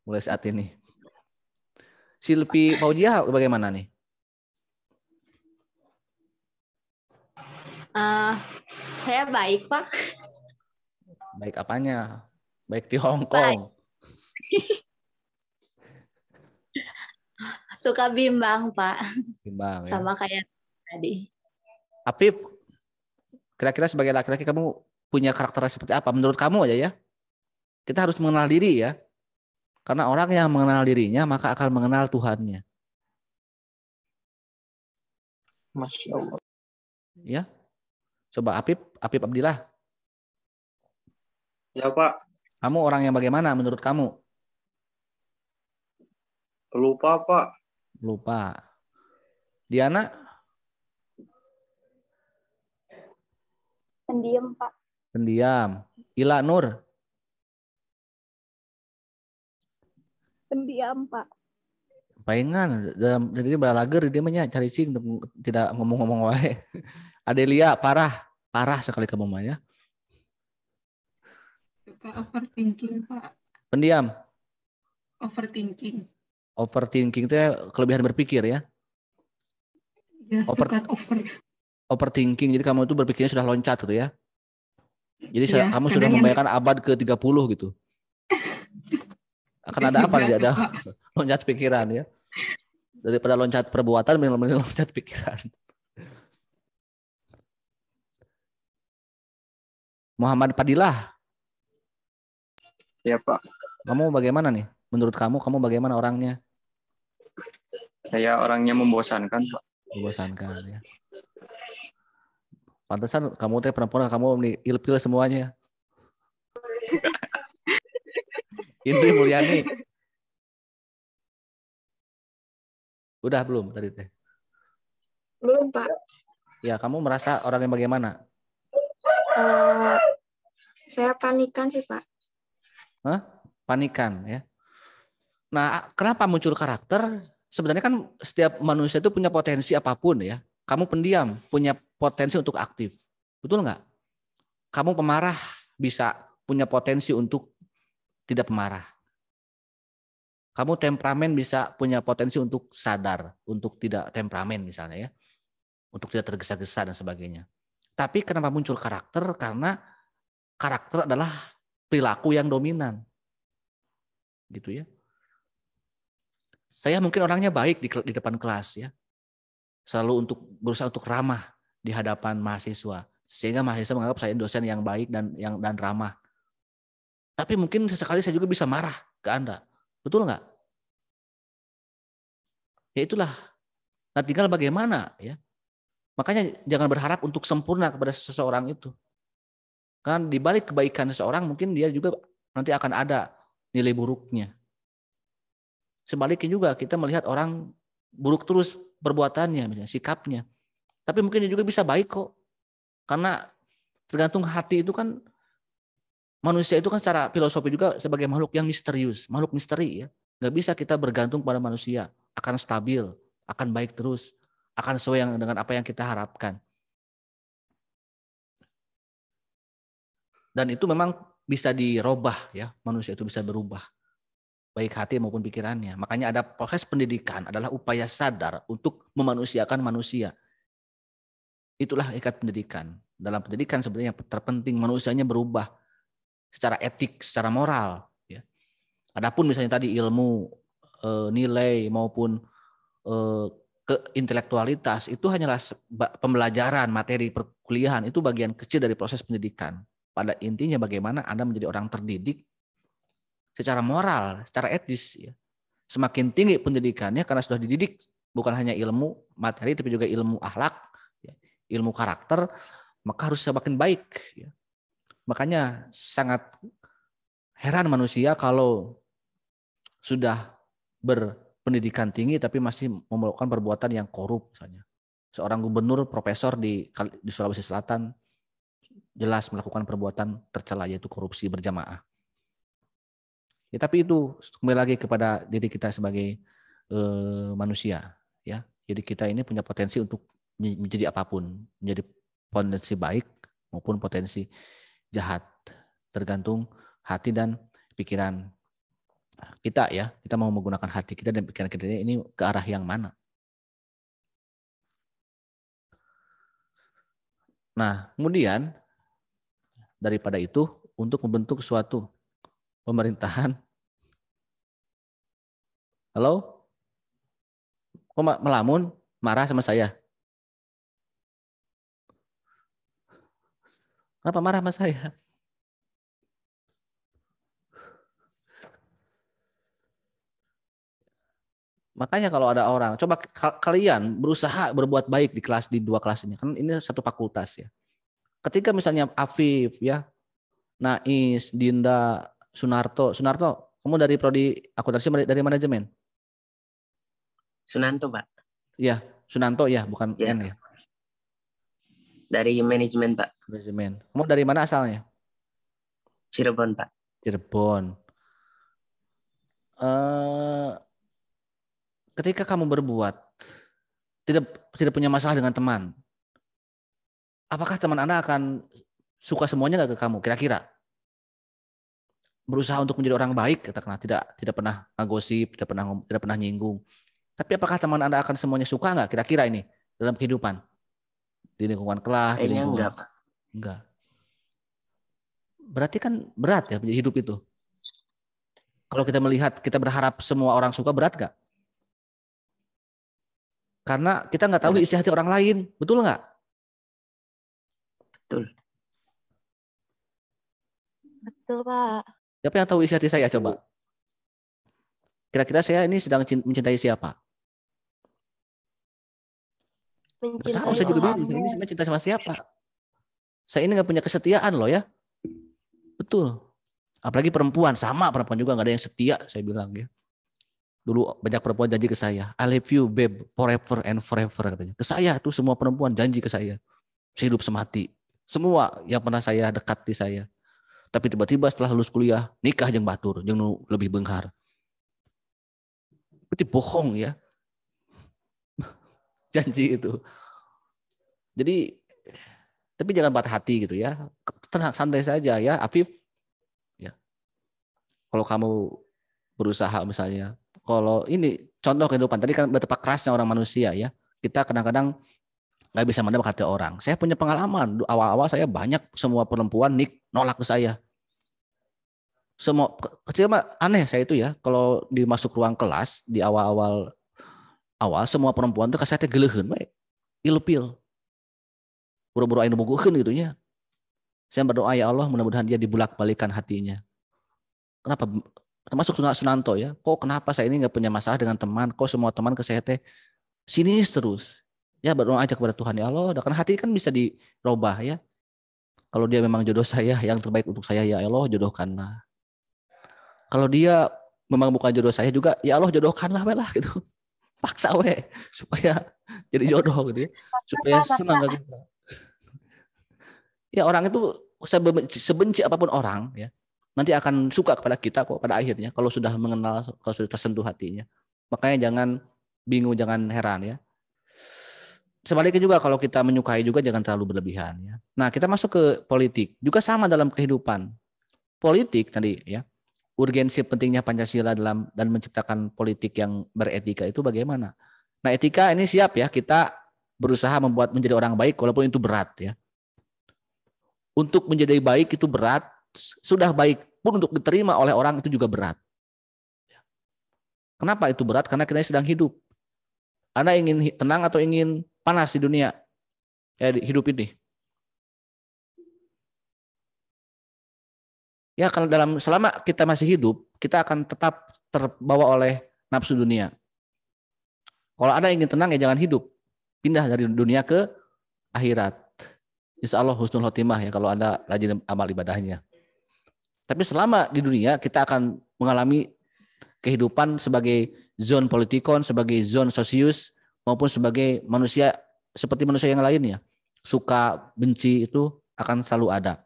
Mulai saat ini. Silpi Paujia bagaimana nih? Uh, saya baik, Pak. Baik apanya? Baik di Hong Kong suka bimbang pak bimbang ya. sama kayak tadi Apip kira-kira sebagai laki-laki kamu punya karakter seperti apa menurut kamu aja ya kita harus mengenal diri ya karena orang yang mengenal dirinya maka akan mengenal Tuhannya Masya Allah ya coba Apip Apip Abdillah ya pak kamu orang yang bagaimana menurut kamu lupa pak Lupa. Diana? Pendiam, Pak. Pendiam. Ila Nur? Pendiam, Pak. Palingan dalam jadi balager dia menya cari sing tidak ngomong-ngomong wae. Adelia parah, parah sekali kamu mah Suka ya. overthinking, Pak. Pendiam. Overthinking. Overthinking itu ya, kelebihan berpikir ya. Ya, over, over. Overthinking. Jadi kamu itu berpikirnya sudah loncat gitu ya. Jadi ya, kamu sudah membayangkan yang... abad ke-30 gitu. Akan ada apa nih? Iya, ya, ada (laughs) loncat pikiran ya. Daripada loncat perbuatan, mending loncat pikiran. Muhammad Padilah. Ya Pak. Kamu bagaimana nih? Menurut kamu, kamu bagaimana orangnya? Saya orangnya membosankan, Pak. Membosankan ya. Pantesan kamu teh perempuan kamu ilpil semuanya. (laughs) Indri Mulyani. Udah belum tadi teh? Belum, Pak. Ya, kamu merasa orangnya bagaimana? Uh, saya panikan sih, Pak. Hah? Panikan ya? Nah, kenapa muncul karakter? Sebenarnya kan setiap manusia itu punya potensi apapun ya. Kamu pendiam, punya potensi untuk aktif. Betul nggak? Kamu pemarah, bisa punya potensi untuk tidak pemarah. Kamu temperamen bisa punya potensi untuk sadar, untuk tidak temperamen misalnya ya. Untuk tidak tergesa-gesa dan sebagainya. Tapi kenapa muncul karakter? Karena karakter adalah perilaku yang dominan. Gitu ya saya mungkin orangnya baik di, di depan kelas ya. Selalu untuk berusaha untuk ramah di hadapan mahasiswa sehingga mahasiswa menganggap saya dosen yang baik dan yang dan ramah. Tapi mungkin sesekali saya juga bisa marah ke Anda. Betul nggak? Ya itulah. Nah tinggal bagaimana ya. Makanya jangan berharap untuk sempurna kepada seseorang itu. Kan dibalik kebaikan seseorang mungkin dia juga nanti akan ada nilai buruknya. Sebaliknya juga kita melihat orang buruk terus perbuatannya, misalnya sikapnya. Tapi mungkin dia juga bisa baik kok. Karena tergantung hati itu kan manusia itu kan secara filosofi juga sebagai makhluk yang misterius, makhluk misteri ya. Gak bisa kita bergantung pada manusia, akan stabil, akan baik terus, akan sesuai dengan apa yang kita harapkan. Dan itu memang bisa dirobah ya, manusia itu bisa berubah baik hati maupun pikirannya. Makanya ada proses pendidikan adalah upaya sadar untuk memanusiakan manusia. Itulah ikat pendidikan. Dalam pendidikan sebenarnya yang terpenting manusianya berubah secara etik, secara moral. Ya. Adapun misalnya tadi ilmu, eh, nilai maupun eh, keintelektualitas itu hanyalah pembelajaran materi perkuliahan itu bagian kecil dari proses pendidikan. Pada intinya bagaimana Anda menjadi orang terdidik secara moral, secara etis. Ya. Semakin tinggi pendidikannya karena sudah dididik bukan hanya ilmu materi tapi juga ilmu akhlak, ya. ilmu karakter, maka harus semakin baik. Ya. Makanya sangat heran manusia kalau sudah berpendidikan tinggi tapi masih memerlukan perbuatan yang korup misalnya. Seorang gubernur profesor di, di Sulawesi Selatan jelas melakukan perbuatan tercela yaitu korupsi berjamaah. Ya, tapi itu kembali lagi kepada diri kita sebagai uh, manusia, ya. Jadi kita ini punya potensi untuk menjadi apapun, menjadi potensi baik maupun potensi jahat, tergantung hati dan pikiran kita ya. Kita mau menggunakan hati kita dan pikiran kita ini ke arah yang mana. Nah, kemudian daripada itu untuk membentuk suatu pemerintahan? Halo? Kok melamun? Marah sama saya? Kenapa marah sama saya? Makanya kalau ada orang, coba kalian berusaha berbuat baik di kelas di dua kelas ini. Kan ini satu fakultas ya. Ketika misalnya Afif ya, Nais, Dinda, Sunarto. Sunarto, kamu dari prodi akuntansi dari manajemen? Sunanto, Pak. Iya, Sunanto ya, bukan ya. N ya. Dari manajemen, Pak. Manajemen. Kamu dari mana asalnya? Cirebon, Pak. Cirebon. Eh ketika kamu berbuat tidak tidak punya masalah dengan teman, apakah teman Anda akan suka semuanya nggak ke kamu? Kira-kira? berusaha untuk menjadi orang baik katakanlah tidak tidak pernah gosip tidak pernah tidak pernah nyinggung tapi apakah teman anda akan semuanya suka nggak kira-kira ini dalam kehidupan di lingkungan kelas di lingkungan enggak. enggak berarti kan berat ya menjadi hidup itu kalau kita melihat kita berharap semua orang suka berat nggak karena kita nggak tahu isi hati orang lain betul nggak betul betul pak Siapa yang tahu isi hati saya coba? Kira-kira saya ini sedang mencintai siapa? Mencintai tahu saya juga bingung. Ini saya cinta sama siapa? Saya ini nggak punya kesetiaan loh ya. Betul. Apalagi perempuan sama perempuan juga nggak ada yang setia saya bilang ya. Dulu banyak perempuan janji ke saya, I love you babe forever and forever katanya. Ke saya tuh semua perempuan janji ke saya. Sehidup semati. Semua yang pernah saya dekat di saya tapi tiba-tiba setelah lulus kuliah nikah yang batur yang lebih benghar itu bohong ya (laughs) janji itu jadi tapi jangan patah hati gitu ya tenang santai saja ya Afif ya kalau kamu berusaha misalnya kalau ini contoh kehidupan tadi kan betapa kerasnya orang manusia ya kita kadang-kadang nggak bisa mendapat hati orang. Saya punya pengalaman awal-awal saya banyak semua perempuan nik nolak ke saya. Semua kecil mah aneh saya itu ya kalau dimasuk ruang kelas di awal-awal awal semua perempuan tuh kasih teh baik ilupil. Buru-buru ayo bungkukin gitu Saya berdoa ya Allah mudah-mudahan dia dibulak-balikan hatinya. Kenapa termasuk Sunanto ya, kok kenapa saya ini nggak punya masalah dengan teman, kok semua teman ke saya teh sinis terus ya berdoa aja kepada Tuhan ya Allah karena hati kan bisa dirubah ya kalau dia memang jodoh saya yang terbaik untuk saya ya Allah jodohkanlah kalau dia memang bukan jodoh saya juga ya Allah jodohkanlah we lah gitu (laughs) paksa we supaya jadi jodoh gitu ya supaya senang gitu ya orang itu sebenci, sebenci apapun orang ya nanti akan suka kepada kita kok pada akhirnya kalau sudah mengenal kalau sudah tersentuh hatinya makanya jangan bingung jangan heran ya sebaliknya juga kalau kita menyukai juga jangan terlalu berlebihan ya. Nah, kita masuk ke politik. Juga sama dalam kehidupan. Politik tadi ya. Urgensi pentingnya Pancasila dalam dan menciptakan politik yang beretika itu bagaimana? Nah, etika ini siap ya kita berusaha membuat menjadi orang baik walaupun itu berat ya. Untuk menjadi baik itu berat, sudah baik pun untuk diterima oleh orang itu juga berat. Kenapa itu berat? Karena kita sedang hidup. Anda ingin tenang atau ingin panas di dunia ya di hidup ini. Ya kalau dalam selama kita masih hidup, kita akan tetap terbawa oleh nafsu dunia. Kalau ada yang ingin tenang ya jangan hidup. Pindah dari dunia ke akhirat. Insya Allah husnul khotimah ya kalau Anda rajin amal ibadahnya. Tapi selama di dunia kita akan mengalami kehidupan sebagai zon politikon, sebagai zon sosius, maupun sebagai manusia seperti manusia yang lain ya Suka, benci itu akan selalu ada.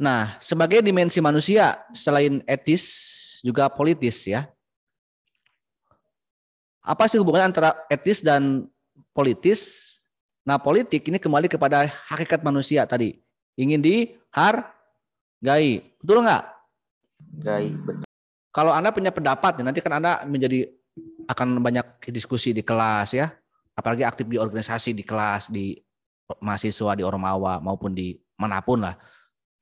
Nah, sebagai dimensi manusia selain etis juga politis ya. Apa sih hubungan antara etis dan politis? Nah, politik ini kembali kepada hakikat manusia tadi. Ingin dihargai. Betul nggak? Gai, betul. Kalau Anda punya pendapat, nanti kan Anda menjadi akan banyak diskusi di kelas ya, apalagi aktif di organisasi di kelas, di mahasiswa di Ormawa maupun di manapun lah.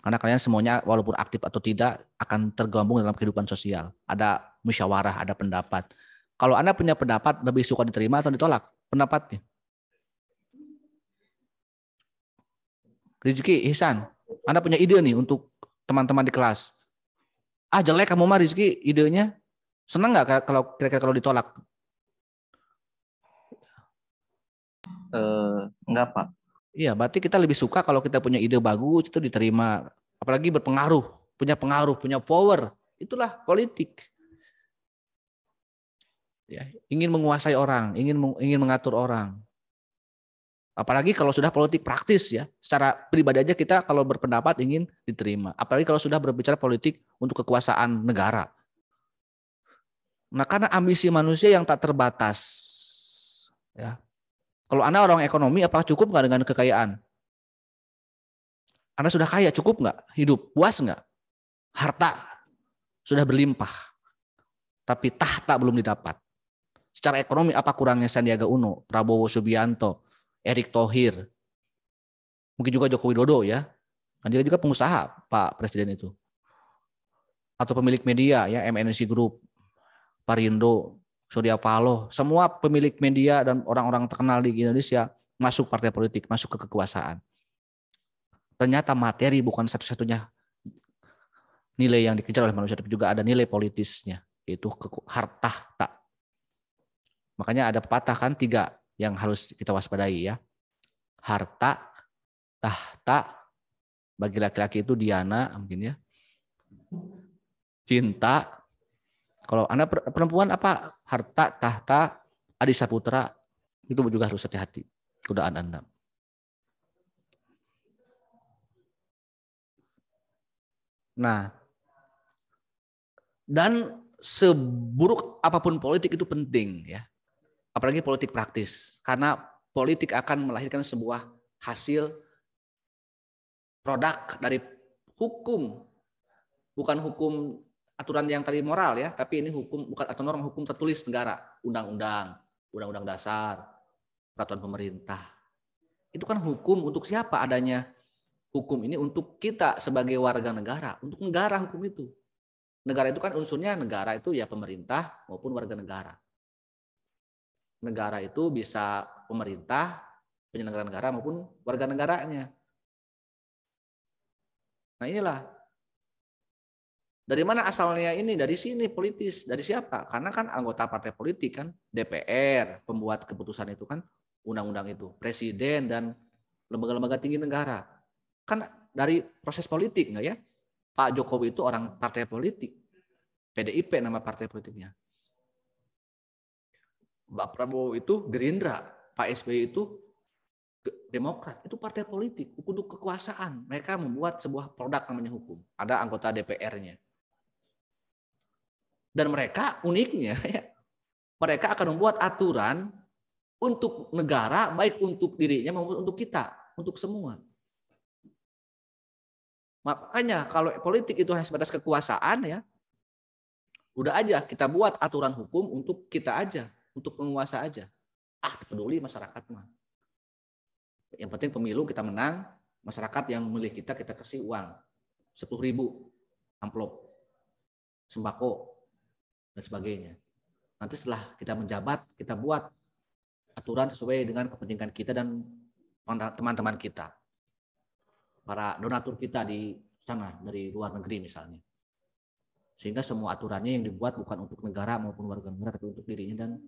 Karena kalian semuanya walaupun aktif atau tidak akan tergabung dalam kehidupan sosial. Ada musyawarah, ada pendapat. Kalau Anda punya pendapat lebih suka diterima atau ditolak pendapatnya? Rizky, Hisan Anda punya ide nih untuk teman-teman di kelas. Ah jelek kamu mah Rizky idenya. Senang nggak kalau kira-kira kalau ditolak? Uh, eh, enggak pak. Iya, berarti kita lebih suka kalau kita punya ide bagus itu diterima, apalagi berpengaruh, punya pengaruh, punya power. Itulah politik. Ya, ingin menguasai orang, ingin ingin mengatur orang. Apalagi kalau sudah politik praktis ya, secara pribadi aja kita kalau berpendapat ingin diterima. Apalagi kalau sudah berbicara politik untuk kekuasaan negara. Nah, karena ambisi manusia yang tak terbatas. Ya. Kalau Anda orang ekonomi, apa cukup nggak dengan kekayaan? Anda sudah kaya, cukup nggak? Hidup, puas nggak? Harta sudah berlimpah. Tapi tahta belum didapat. Secara ekonomi, apa kurangnya Sandiaga Uno, Prabowo Subianto, Erick Thohir, mungkin juga Joko Widodo ya. Kan juga pengusaha Pak Presiden itu. Atau pemilik media ya MNC Group Parindo, Surya Paloh, semua pemilik media dan orang-orang terkenal di Indonesia masuk partai politik, masuk ke kekuasaan. Ternyata materi bukan satu-satunya nilai yang dikejar oleh manusia, tapi juga ada nilai politisnya, yaitu harta tak. Makanya ada patah kan tiga yang harus kita waspadai ya. Harta, tahta, bagi laki-laki itu diana mungkin ya. Cinta, kalau Anda perempuan apa? Harta, tahta, adi saputra itu juga harus hati-hati godaan Anda. Nah, dan seburuk apapun politik itu penting ya. Apalagi politik praktis karena politik akan melahirkan sebuah hasil produk dari hukum bukan hukum aturan yang tadi moral ya, tapi ini hukum bukan atau norma hukum tertulis negara, undang-undang, undang-undang dasar, peraturan pemerintah. Itu kan hukum untuk siapa adanya? Hukum ini untuk kita sebagai warga negara, untuk negara hukum itu. Negara itu kan unsurnya negara itu ya pemerintah maupun warga negara. Negara itu bisa pemerintah, penyelenggara negara maupun warga negaranya. Nah inilah dari mana asalnya ini? Dari sini politis. Dari siapa? Karena kan anggota partai politik kan DPR, pembuat keputusan itu kan undang-undang itu, presiden dan lembaga-lembaga tinggi negara. Kan dari proses politik nggak ya? Pak Jokowi itu orang partai politik. PDIP nama partai politiknya. Pak Prabowo itu Gerindra, Pak SBY itu Demokrat, itu partai politik, untuk kekuasaan. Mereka membuat sebuah produk namanya hukum. Ada anggota DPR-nya. Dan mereka uniknya (laughs) ya, mereka akan membuat aturan untuk negara baik untuk dirinya maupun untuk kita, untuk semua. Makanya kalau politik itu hanya sebatas kekuasaan ya, udah aja kita buat aturan hukum untuk kita aja, untuk penguasa aja. Ah, peduli masyarakat mah. Yang penting pemilu kita menang, masyarakat yang memilih kita kita kasih uang sepuluh ribu amplop sembako dan sebagainya. Nanti setelah kita menjabat, kita buat aturan sesuai dengan kepentingan kita dan teman-teman kita. Para donatur kita di sana dari luar negeri misalnya. Sehingga semua aturannya yang dibuat bukan untuk negara maupun warga negara tapi untuk dirinya dan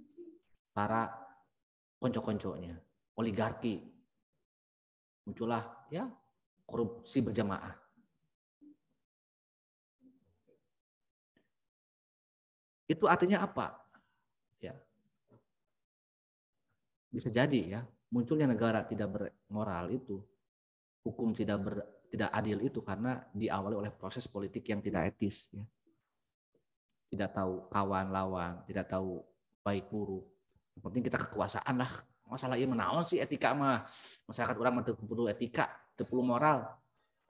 para konco-konconya, oligarki. Muncullah ya korupsi berjamaah. itu artinya apa? Ya. Bisa jadi ya, munculnya negara tidak bermoral itu, hukum tidak ber, tidak adil itu karena diawali oleh proses politik yang tidak etis ya. Tidak tahu kawan lawan, tidak tahu baik buruk. Yang penting kita kekuasaan lah. Masalah ini menaon sih etika mah. Masyarakat orang mah perlu etika, perlu moral.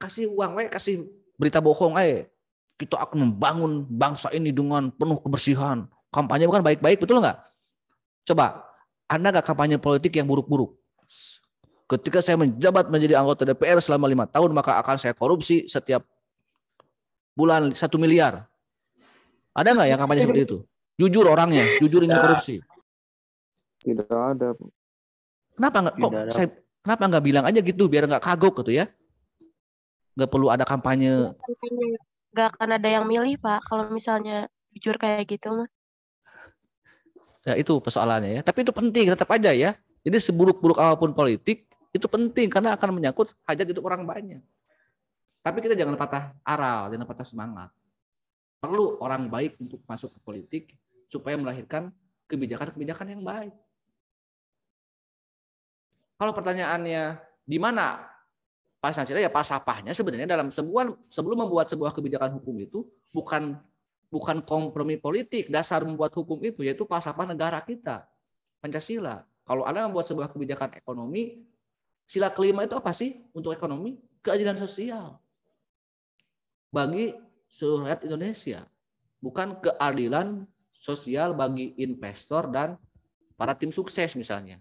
Kasih uang we, kasih berita bohong eh kita akan membangun bangsa ini dengan penuh kebersihan. Kampanye bukan baik-baik, betul nggak? Coba, Anda nggak kampanye politik yang buruk-buruk? Ketika saya menjabat menjadi anggota DPR selama lima tahun, maka akan saya korupsi setiap bulan satu miliar. Ada nggak yang kampanye seperti itu? Jujur orangnya, jujur ingin korupsi. Tidak ada. Kenapa nggak? Kok ada. saya kenapa nggak bilang aja gitu biar nggak kagok gitu ya? Nggak perlu ada kampanye nggak akan ada yang milih pak kalau misalnya jujur kayak gitu mah ya itu persoalannya ya tapi itu penting tetap aja ya jadi seburuk-buruk apapun politik itu penting karena akan menyangkut hajat hidup orang banyak tapi kita jangan patah aral jangan patah semangat perlu orang baik untuk masuk ke politik supaya melahirkan kebijakan-kebijakan yang baik kalau pertanyaannya di mana cerita ya pasapahnya sebenarnya dalam sebuah sebelum membuat sebuah kebijakan hukum itu bukan bukan kompromi politik dasar membuat hukum itu yaitu pasapah negara kita Pancasila. Kalau Anda membuat sebuah kebijakan ekonomi, sila kelima itu apa sih untuk ekonomi? Keadilan sosial bagi seluruh rakyat Indonesia, bukan keadilan sosial bagi investor dan para tim sukses misalnya.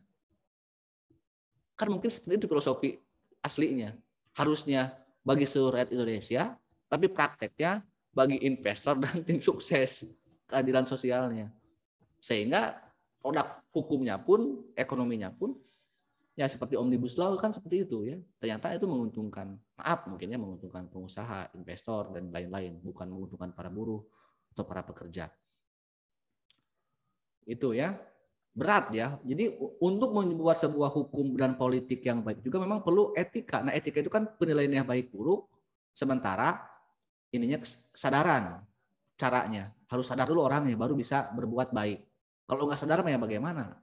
Kan mungkin seperti itu filosofi aslinya harusnya bagi seluruh rakyat Indonesia, tapi prakteknya bagi investor dan tim sukses keadilan sosialnya. Sehingga produk hukumnya pun, ekonominya pun, ya seperti omnibus law kan seperti itu ya. Ternyata itu menguntungkan, maaf mungkinnya menguntungkan pengusaha, investor dan lain-lain, bukan menguntungkan para buruh atau para pekerja. Itu ya berat ya. Jadi untuk membuat sebuah hukum dan politik yang baik juga memang perlu etika. Nah etika itu kan penilaiannya baik buruk, sementara ininya kesadaran caranya. Harus sadar dulu orangnya baru bisa berbuat baik. Kalau nggak sadar ya bagaimana?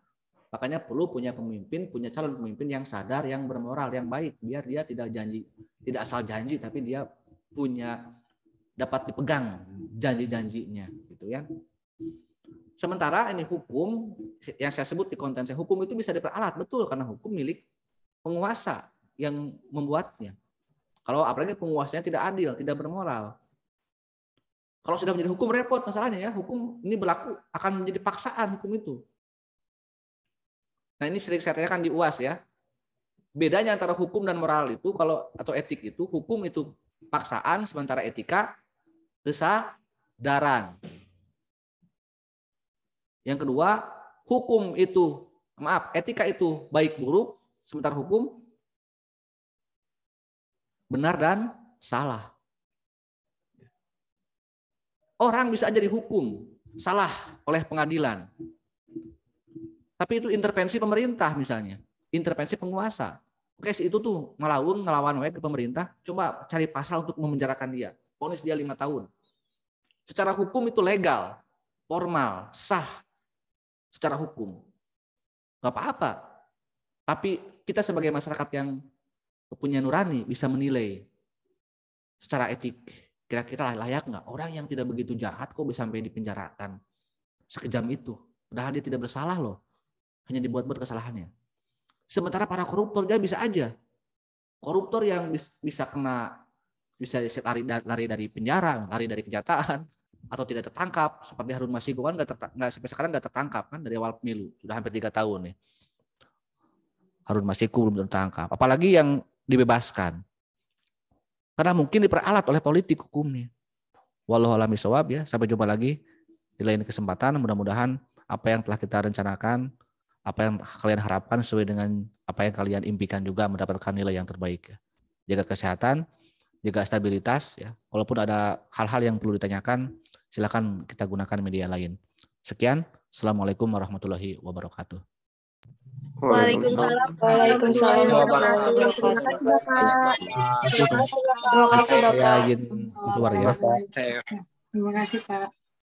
Makanya perlu punya pemimpin, punya calon pemimpin yang sadar, yang bermoral, yang baik, biar dia tidak janji, tidak asal janji, tapi dia punya dapat dipegang janji-janjinya, gitu ya. Sementara ini hukum yang saya sebut di konten saya hukum itu bisa diperalat betul karena hukum milik penguasa yang membuatnya. Kalau apalagi penguasanya tidak adil, tidak bermoral. Kalau sudah menjadi hukum repot masalahnya ya, hukum ini berlaku akan menjadi paksaan hukum itu. Nah, ini sering saya tanyakan di UAS ya. Bedanya antara hukum dan moral itu kalau atau etik itu hukum itu paksaan sementara etika desa darang. Yang kedua, hukum itu, maaf, etika itu baik buruk, sementara hukum benar dan salah. Orang bisa jadi hukum salah oleh pengadilan. Tapi itu intervensi pemerintah misalnya, intervensi penguasa. Oke, itu tuh ngelawan ngelawan ke pemerintah, coba cari pasal untuk memenjarakan dia. Ponis dia lima tahun. Secara hukum itu legal, formal, sah secara hukum. Gak apa-apa. Tapi kita sebagai masyarakat yang punya nurani bisa menilai secara etik. Kira-kira layak nggak orang yang tidak begitu jahat kok bisa sampai dipenjarakan sekejam itu. Padahal dia tidak bersalah loh. Hanya dibuat-buat kesalahannya. Sementara para koruptor dia bisa aja. Koruptor yang bisa kena bisa lari dari penjara, lari dari kenyataan, atau tidak tertangkap seperti Harun Masiku kan nggak sampai sekarang nggak tertangkap kan dari awal pemilu sudah hampir tiga tahun nih Harun Masiku belum tertangkap apalagi yang dibebaskan karena mungkin diperalat oleh politik hukumnya walau alami sawab ya sampai jumpa lagi di lain kesempatan mudah-mudahan apa yang telah kita rencanakan apa yang kalian harapkan sesuai dengan apa yang kalian impikan juga mendapatkan nilai yang terbaik ya. jaga kesehatan jaga stabilitas ya walaupun ada hal-hal yang perlu ditanyakan silakan kita gunakan media lain. Sekian, Assalamualaikum warahmatullahi wabarakatuh. Waalaikumsalam. Waalaikumsalam Terima kasih Bapak. Terima kasih Pak.